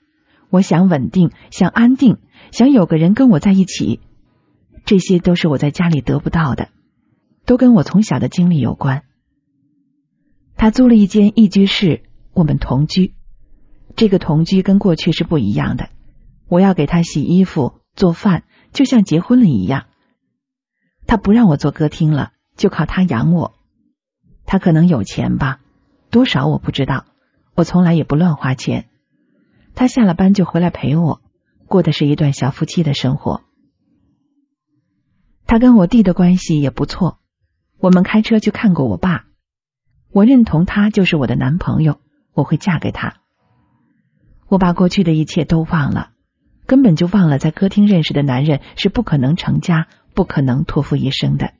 我想稳定，想安定，想有个人跟我在一起。这些都是我在家里得不到的，都跟我从小的经历有关。他租了一间一居室，我们同居。这个同居跟过去是不一样的。我要给他洗衣服。做饭就像结婚了一样，他不让我做歌厅了，就靠他养我。他可能有钱吧，多少我不知道。我从来也不乱花钱。他下了班就回来陪我，过的是一段小夫妻的生活。他跟我弟的关系也不错，我们开车去看过我爸。我认同他就是我的男朋友，我会嫁给他。我把过去的一切都忘了。根本就忘了，在歌厅认识的男人是不可能成家、不可能托付一生的。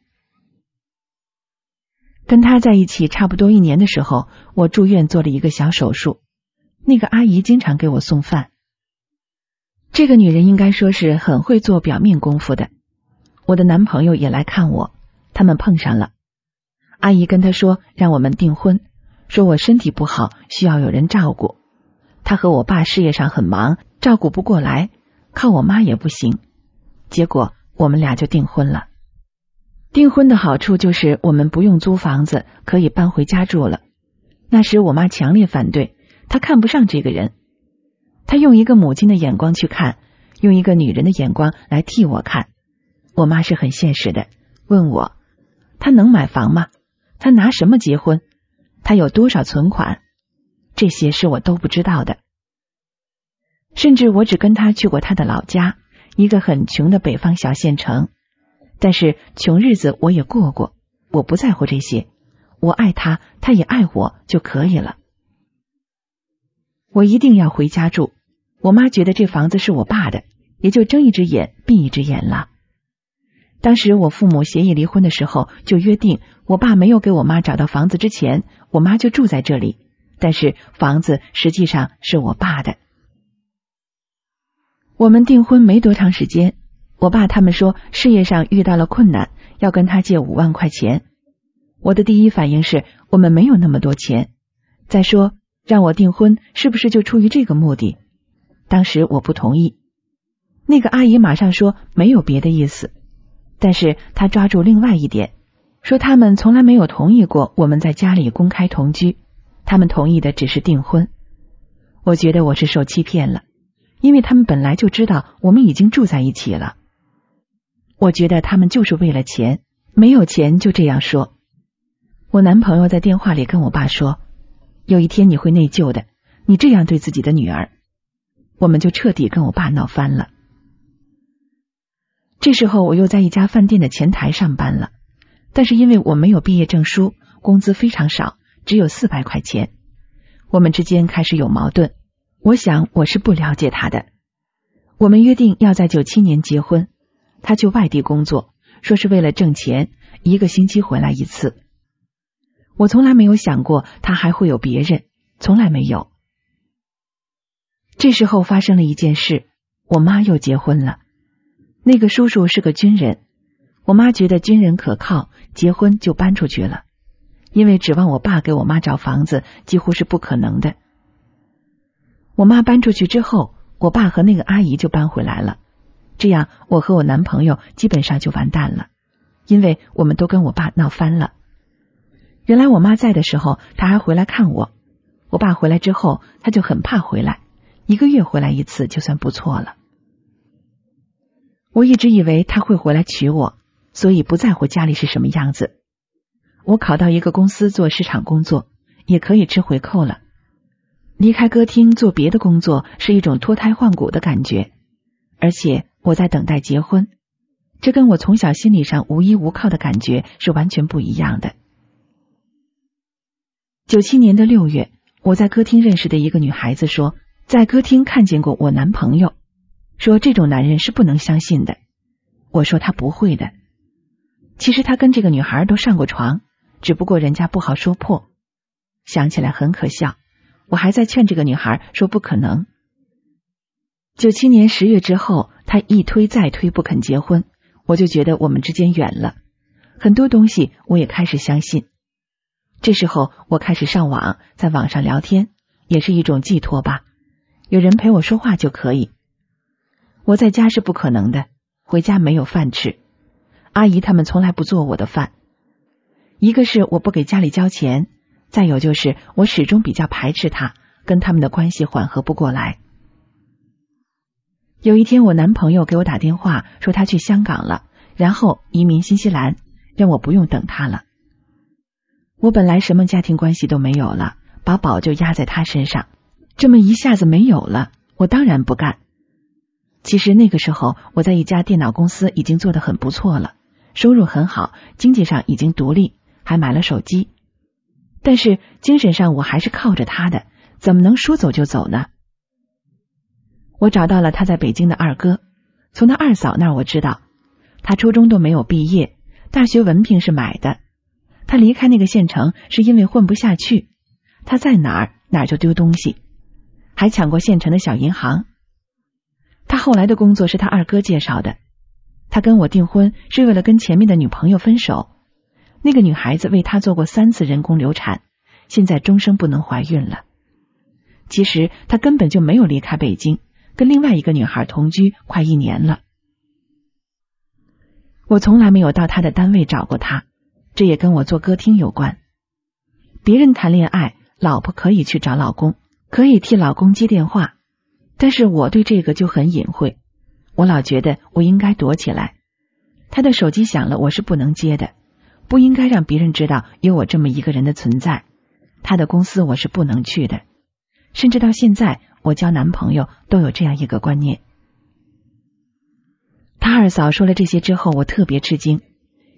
跟他在一起差不多一年的时候，我住院做了一个小手术，那个阿姨经常给我送饭。这个女人应该说是很会做表面功夫的。我的男朋友也来看我，他们碰上了，阿姨跟他说让我们订婚，说我身体不好，需要有人照顾，他和我爸事业上很忙，照顾不过来。靠我妈也不行，结果我们俩就订婚了。订婚的好处就是我们不用租房子，可以搬回家住了。那时我妈强烈反对，她看不上这个人。她用一个母亲的眼光去看，用一个女人的眼光来替我看。我妈是很现实的，问我，他能买房吗？他拿什么结婚？他有多少存款？这些是我都不知道的。甚至我只跟他去过他的老家，一个很穷的北方小县城。但是穷日子我也过过，我不在乎这些。我爱他，他也爱我就可以了。我一定要回家住。我妈觉得这房子是我爸的，也就睁一只眼闭一只眼了。当时我父母协议离婚的时候，就约定我爸没有给我妈找到房子之前，我妈就住在这里。但是房子实际上是我爸的。我们订婚没多长时间，我爸他们说事业上遇到了困难，要跟他借五万块钱。我的第一反应是，我们没有那么多钱。再说让我订婚，是不是就出于这个目的？当时我不同意。那个阿姨马上说没有别的意思，但是她抓住另外一点，说他们从来没有同意过我们在家里公开同居，他们同意的只是订婚。我觉得我是受欺骗了。因为他们本来就知道我们已经住在一起了，我觉得他们就是为了钱，没有钱就这样说。我男朋友在电话里跟我爸说：“有一天你会内疚的，你这样对自己的女儿。”我们就彻底跟我爸闹翻了。这时候我又在一家饭店的前台上班了，但是因为我没有毕业证书，工资非常少，只有四百块钱。我们之间开始有矛盾。我想我是不了解他的。我们约定要在九七年结婚，他去外地工作，说是为了挣钱，一个星期回来一次。我从来没有想过他还会有别人，从来没有。这时候发生了一件事，我妈又结婚了。那个叔叔是个军人，我妈觉得军人可靠，结婚就搬出去了，因为指望我爸给我妈找房子几乎是不可能的。我妈搬出去之后，我爸和那个阿姨就搬回来了。这样我和我男朋友基本上就完蛋了，因为我们都跟我爸闹翻了。原来我妈在的时候，他还回来看我。我爸回来之后，他就很怕回来，一个月回来一次就算不错了。我一直以为他会回来娶我，所以不在乎家里是什么样子。我考到一个公司做市场工作，也可以吃回扣了。离开歌厅做别的工作是一种脱胎换骨的感觉，而且我在等待结婚，这跟我从小心理上无依无靠的感觉是完全不一样的。九七年的六月，我在歌厅认识的一个女孩子说，在歌厅看见过我男朋友，说这种男人是不能相信的。我说他不会的，其实他跟这个女孩都上过床，只不过人家不好说破。想起来很可笑。我还在劝这个女孩说不可能。九七年十月之后，她一推再推，不肯结婚，我就觉得我们之间远了很多东西，我也开始相信。这时候我开始上网，在网上聊天，也是一种寄托吧，有人陪我说话就可以。我在家是不可能的，回家没有饭吃，阿姨他们从来不做我的饭，一个是我不给家里交钱。再有就是，我始终比较排斥他，跟他们的关系缓和不过来。有一天，我男朋友给我打电话说他去香港了，然后移民新西兰，让我不用等他了。我本来什么家庭关系都没有了，把宝就压在他身上，这么一下子没有了，我当然不干。其实那个时候，我在一家电脑公司已经做得很不错了，收入很好，经济上已经独立，还买了手机。但是精神上我还是靠着他的，怎么能说走就走呢？我找到了他在北京的二哥，从他二嫂那儿我知道，他初中都没有毕业，大学文凭是买的。他离开那个县城是因为混不下去，他在哪儿哪儿就丢东西，还抢过县城的小银行。他后来的工作是他二哥介绍的，他跟我订婚是为了跟前面的女朋友分手。那个女孩子为他做过三次人工流产，现在终生不能怀孕了。其实他根本就没有离开北京，跟另外一个女孩同居快一年了。我从来没有到他的单位找过他，这也跟我做歌厅有关。别人谈恋爱，老婆可以去找老公，可以替老公接电话，但是我对这个就很隐晦。我老觉得我应该躲起来，他的手机响了，我是不能接的。不应该让别人知道有我这么一个人的存在。他的公司我是不能去的，甚至到现在，我交男朋友都有这样一个观念。他二嫂说了这些之后，我特别吃惊，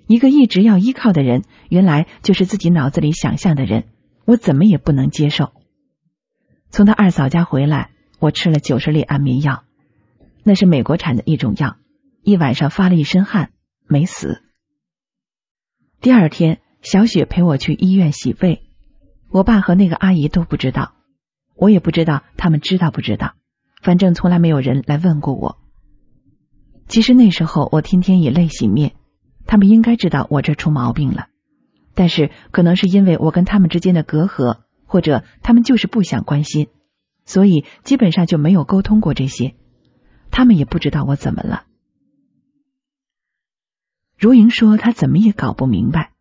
一个一直要依靠的人，原来就是自己脑子里想象的人，我怎么也不能接受。从他二嫂家回来，我吃了九十粒安眠药，那是美国产的一种药，一晚上发了一身汗，没死。第二天，小雪陪我去医院洗胃，我爸和那个阿姨都不知道，我也不知道他们知道不知道，反正从来没有人来问过我。其实那时候我天天以泪洗面，他们应该知道我这出毛病了，但是可能是因为我跟他们之间的隔阂，或者他们就是不想关心，所以基本上就没有沟通过这些，他们也不知道我怎么了。如莹说：“她怎么也搞不明白，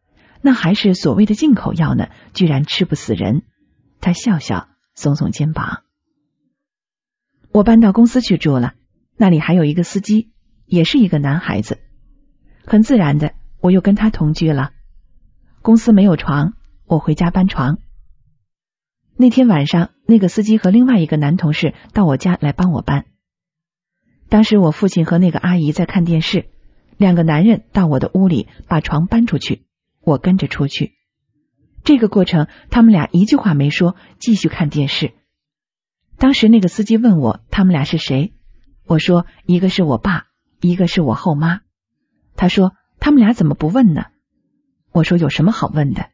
那还是所谓的进口药呢，居然吃不死人。”她笑笑，耸耸肩膀：“我搬到公司去住了，那里还有一个司机，也是一个男孩子，很自然的，我又跟他同居了。公司没有床，我回家搬床。那天晚上，那个司机和另外一个男同事到我家来帮我搬。当时我父亲和那个阿姨在看电视。”两个男人到我的屋里，把床搬出去，我跟着出去。这个过程，他们俩一句话没说，继续看电视。当时那个司机问我，他们俩是谁？我说一个是我爸，一个是我后妈。他说他们俩怎么不问呢？我说有什么好问的？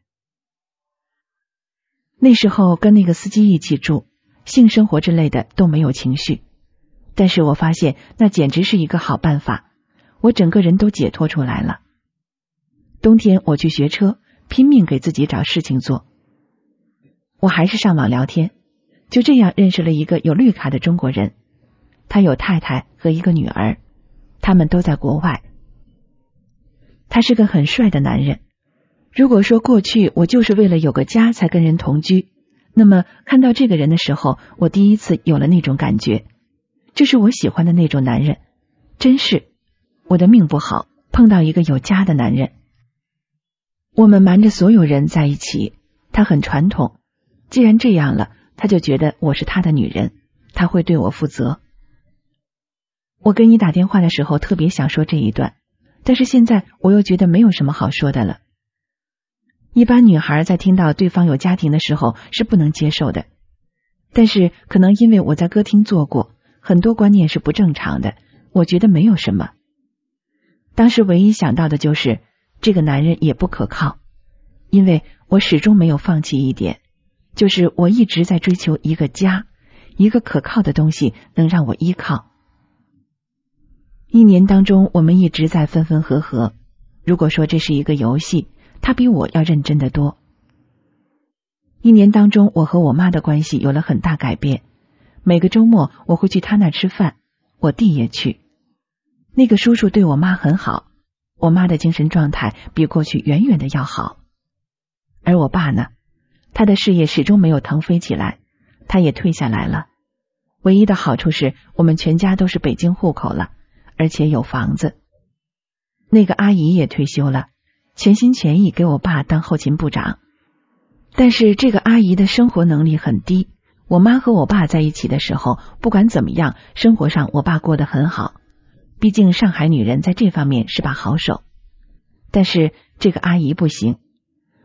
那时候跟那个司机一起住，性生活之类的都没有情绪，但是我发现那简直是一个好办法。我整个人都解脱出来了。冬天我去学车，拼命给自己找事情做。我还是上网聊天，就这样认识了一个有绿卡的中国人。他有太太和一个女儿，他们都在国外。他是个很帅的男人。如果说过去我就是为了有个家才跟人同居，那么看到这个人的时候，我第一次有了那种感觉，这是我喜欢的那种男人，真是。我的命不好，碰到一个有家的男人。我们瞒着所有人在一起。他很传统，既然这样了，他就觉得我是他的女人，他会对我负责。我给你打电话的时候特别想说这一段，但是现在我又觉得没有什么好说的了。一般女孩在听到对方有家庭的时候是不能接受的，但是可能因为我在歌厅做过，很多观念是不正常的，我觉得没有什么。当时唯一想到的就是这个男人也不可靠，因为我始终没有放弃一点，就是我一直在追求一个家，一个可靠的东西能让我依靠。一年当中，我们一直在分分合合。如果说这是一个游戏，他比我要认真的多。一年当中，我和我妈的关系有了很大改变。每个周末，我会去他那吃饭，我弟也去。那个叔叔对我妈很好，我妈的精神状态比过去远远的要好。而我爸呢，他的事业始终没有腾飞起来，他也退下来了。唯一的好处是我们全家都是北京户口了，而且有房子。那个阿姨也退休了，全心全意给我爸当后勤部长。但是这个阿姨的生活能力很低。我妈和我爸在一起的时候，不管怎么样，生活上我爸过得很好。毕竟上海女人在这方面是把好手，但是这个阿姨不行。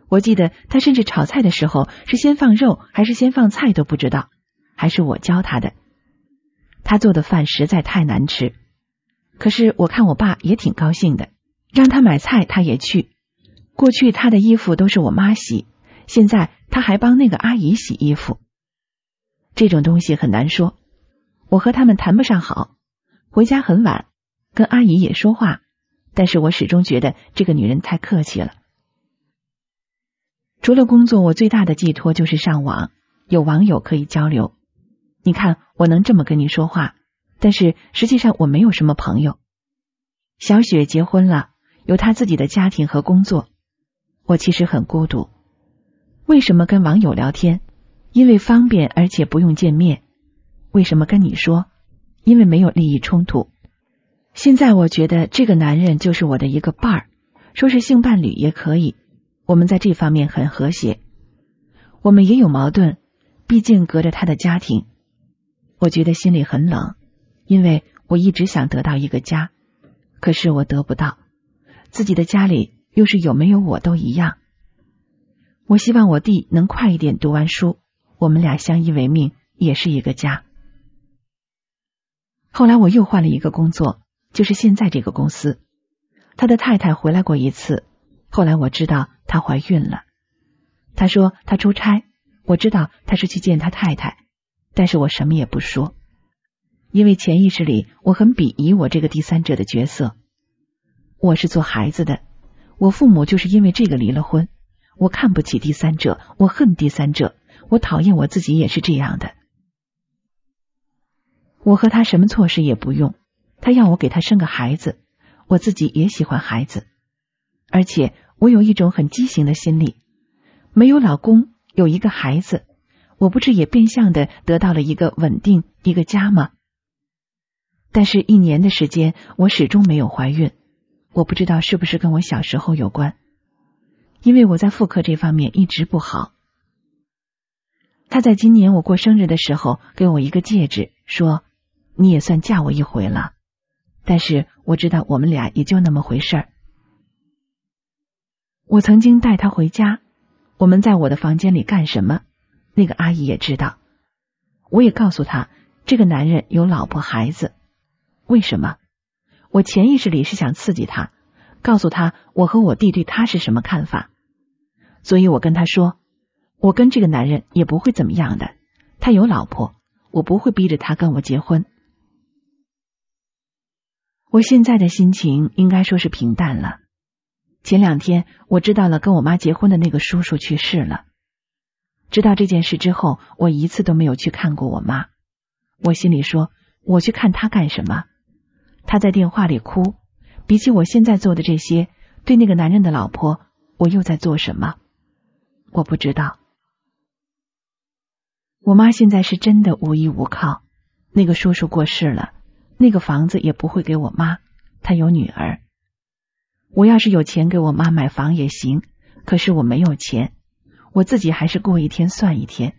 我记得她甚至炒菜的时候是先放肉还是先放菜都不知道，还是我教她的。她做的饭实在太难吃。可是我看我爸也挺高兴的，让他买菜他也去。过去他的衣服都是我妈洗，现在他还帮那个阿姨洗衣服。这种东西很难说，我和他们谈不上好。回家很晚。跟阿姨也说话，但是我始终觉得这个女人太客气了。除了工作，我最大的寄托就是上网，有网友可以交流。你看，我能这么跟你说话，但是实际上我没有什么朋友。小雪结婚了，有她自己的家庭和工作，我其实很孤独。为什么跟网友聊天？因为方便，而且不用见面。为什么跟你说？因为没有利益冲突。现在我觉得这个男人就是我的一个伴儿，说是性伴侣也可以。我们在这方面很和谐，我们也有矛盾，毕竟隔着他的家庭。我觉得心里很冷，因为我一直想得到一个家，可是我得不到。自己的家里又是有没有我都一样。我希望我弟能快一点读完书，我们俩相依为命也是一个家。后来我又换了一个工作。就是现在这个公司，他的太太回来过一次，后来我知道她怀孕了。他说他出差，我知道他是去见他太太，但是我什么也不说，因为潜意识里我很鄙夷我这个第三者的角色。我是做孩子的，我父母就是因为这个离了婚。我看不起第三者，我恨第三者，我讨厌我自己也是这样的。我和他什么措施也不用。他要我给他生个孩子，我自己也喜欢孩子，而且我有一种很畸形的心理，没有老公有一个孩子，我不知也变相的得到了一个稳定一个家吗？但是，一年的时间我始终没有怀孕，我不知道是不是跟我小时候有关，因为我在妇科这方面一直不好。他在今年我过生日的时候给我一个戒指，说：“你也算嫁我一回了。”但是我知道我们俩也就那么回事儿。我曾经带他回家，我们在我的房间里干什么，那个阿姨也知道。我也告诉他，这个男人有老婆孩子，为什么？我潜意识里是想刺激他，告诉他我和我弟对他是什么看法。所以我跟他说，我跟这个男人也不会怎么样的，他有老婆，我不会逼着他跟我结婚。我现在的心情应该说是平淡了。前两天我知道了跟我妈结婚的那个叔叔去世了。知道这件事之后，我一次都没有去看过我妈。我心里说，我去看他干什么？他在电话里哭。比起我现在做的这些，对那个男人的老婆，我又在做什么？我不知道。我妈现在是真的无依无靠。那个叔叔过世了。那个房子也不会给我妈，她有女儿。我要是有钱给我妈买房也行，可是我没有钱，我自己还是过一天算一天。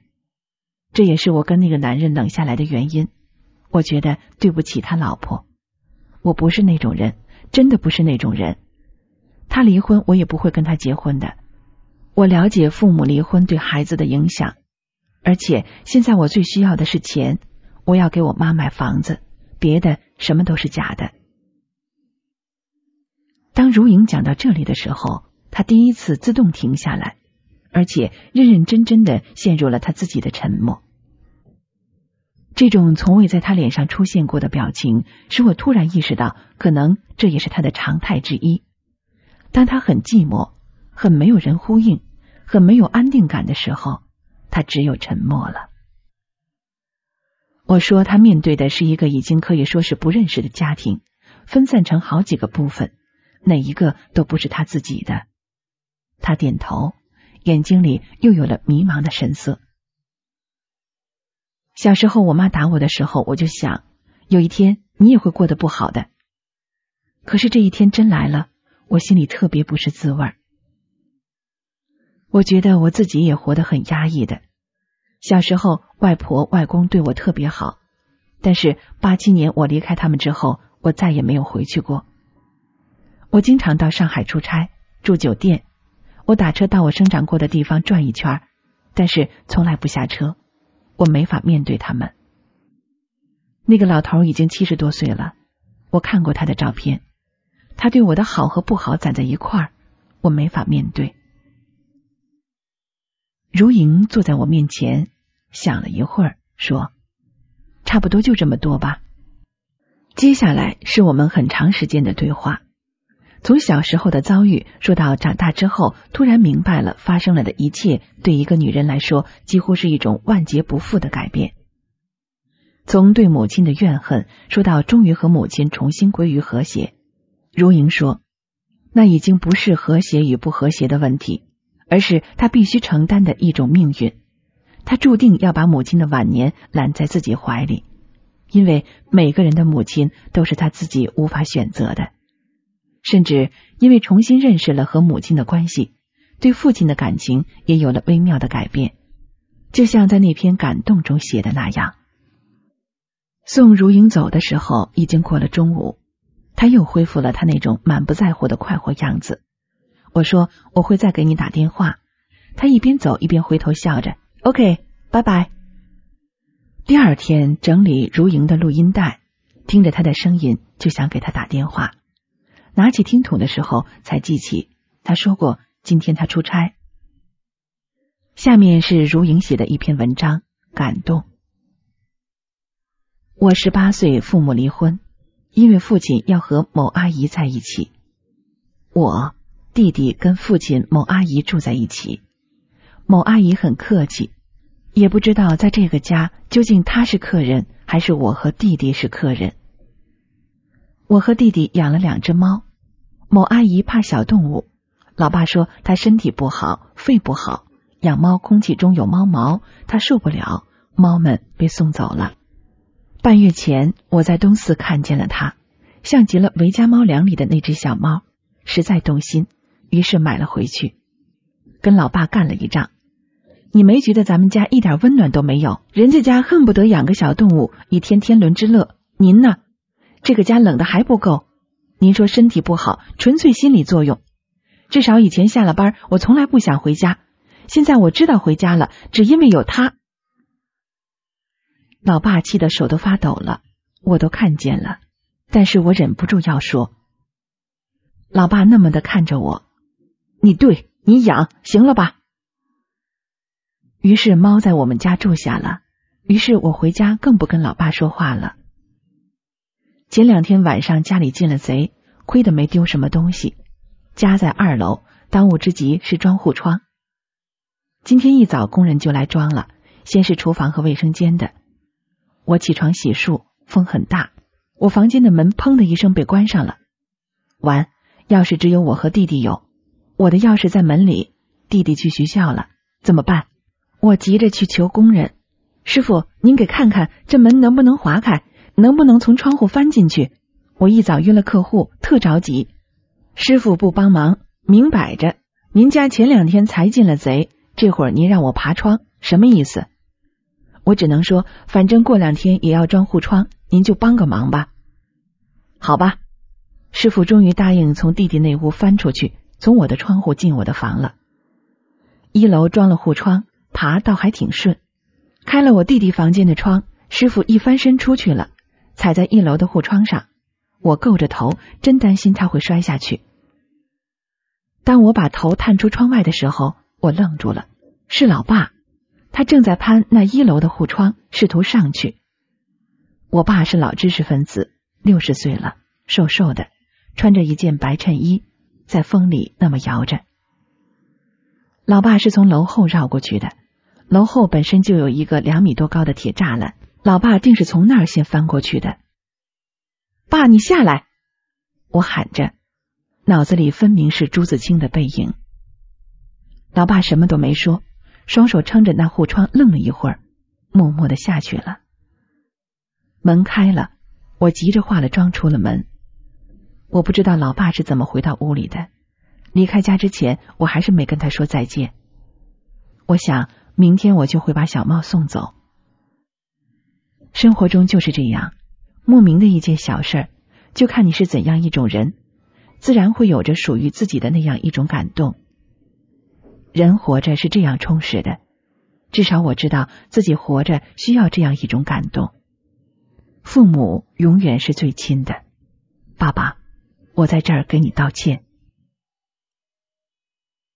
这也是我跟那个男人冷下来的原因。我觉得对不起他老婆，我不是那种人，真的不是那种人。他离婚，我也不会跟他结婚的。我了解父母离婚对孩子的影响，而且现在我最需要的是钱，我要给我妈买房子。别的什么都是假的。当如影讲到这里的时候，他第一次自动停下来，而且认认真真的陷入了他自己的沉默。这种从未在他脸上出现过的表情，使我突然意识到，可能这也是他的常态之一。当他很寂寞、很没有人呼应、很没有安定感的时候，他只有沉默了。我说，他面对的是一个已经可以说是不认识的家庭，分散成好几个部分，哪一个都不是他自己的。他点头，眼睛里又有了迷茫的神色。小时候，我妈打我的时候，我就想，有一天你也会过得不好的。可是这一天真来了，我心里特别不是滋味儿。我觉得我自己也活得很压抑的。小时候，外婆、外公对我特别好。但是八七年我离开他们之后，我再也没有回去过。我经常到上海出差，住酒店。我打车到我生长过的地方转一圈儿，但是从来不下车。我没法面对他们。那个老头已经七十多岁了，我看过他的照片。他对我的好和不好攒在一块儿，我没法面对。如莹坐在我面前。想了一会儿，说：“差不多就这么多吧。”接下来是我们很长时间的对话，从小时候的遭遇说到长大之后突然明白了发生了的一切，对一个女人来说几乎是一种万劫不复的改变。从对母亲的怨恨说到终于和母亲重新归于和谐，如莹说：“那已经不是和谐与不和谐的问题，而是她必须承担的一种命运。”他注定要把母亲的晚年揽在自己怀里，因为每个人的母亲都是他自己无法选择的。甚至因为重新认识了和母亲的关系，对父亲的感情也有了微妙的改变。就像在那篇感动中写的那样，宋如英走的时候已经过了中午，他又恢复了他那种满不在乎的快活样子。我说我会再给你打电话，他一边走一边回头笑着。OK，拜拜。第二天整理如莹的录音带，听着她的声音就想给她打电话。拿起听筒的时候才记起她说过今天她出差。下面是如莹写的一篇文章，感动。我十八岁，父母离婚，因为父亲要和某阿姨在一起，我弟弟跟父亲某阿姨住在一起。某阿姨很客气，也不知道在这个家究竟她是客人，还是我和弟弟是客人。我和弟弟养了两只猫，某阿姨怕小动物。老爸说他身体不好，肺不好，养猫空气中有猫毛，他受不了，猫们被送走了。半月前我在东四看见了它，像极了维家猫粮里的那只小猫，实在动心，于是买了回去，跟老爸干了一仗。你没觉得咱们家一点温暖都没有？人家家恨不得养个小动物，一天天伦之乐。您呢？这个家冷的还不够？您说身体不好，纯粹心理作用。至少以前下了班，我从来不想回家。现在我知道回家了，只因为有他。老爸气得手都发抖了，我都看见了。但是我忍不住要说。老爸那么的看着我，你对你养行了吧？于是猫在我们家住下了。于是我回家更不跟老爸说话了。前两天晚上家里进了贼，亏得没丢什么东西。家在二楼，当务之急是装护窗。今天一早工人就来装了，先是厨房和卫生间的。我起床洗漱，风很大，我房间的门砰的一声被关上了。完，钥匙只有我和弟弟有，我的钥匙在门里，弟弟去学校了，怎么办？我急着去求工人师傅，您给看看这门能不能划开，能不能从窗户翻进去？我一早约了客户，特着急。师傅不帮忙，明摆着，您家前两天才进了贼，这会儿您让我爬窗，什么意思？我只能说，反正过两天也要装护窗，您就帮个忙吧。好吧，师傅终于答应从弟弟那屋翻出去，从我的窗户进我的房了。一楼装了护窗。爬倒还挺顺，开了我弟弟房间的窗，师傅一翻身出去了，踩在一楼的护窗上。我够着头，真担心他会摔下去。当我把头探出窗外的时候，我愣住了，是老爸，他正在攀那一楼的护窗，试图上去。我爸是老知识分子，六十岁了，瘦瘦的，穿着一件白衬衣，在风里那么摇着。老爸是从楼后绕过去的。楼后本身就有一个两米多高的铁栅栏，老爸定是从那儿先翻过去的。爸，你下来！我喊着，脑子里分明是朱自清的背影。老爸什么都没说，双手撑着那户窗，愣了一会儿，默默的下去了。门开了，我急着化了妆出了门。我不知道老爸是怎么回到屋里的。离开家之前，我还是没跟他说再见。我想。明天我就会把小猫送走。生活中就是这样，莫名的一件小事儿，就看你是怎样一种人，自然会有着属于自己的那样一种感动。人活着是这样充实的，至少我知道自己活着需要这样一种感动。父母永远是最亲的，爸爸，我在这儿给你道歉。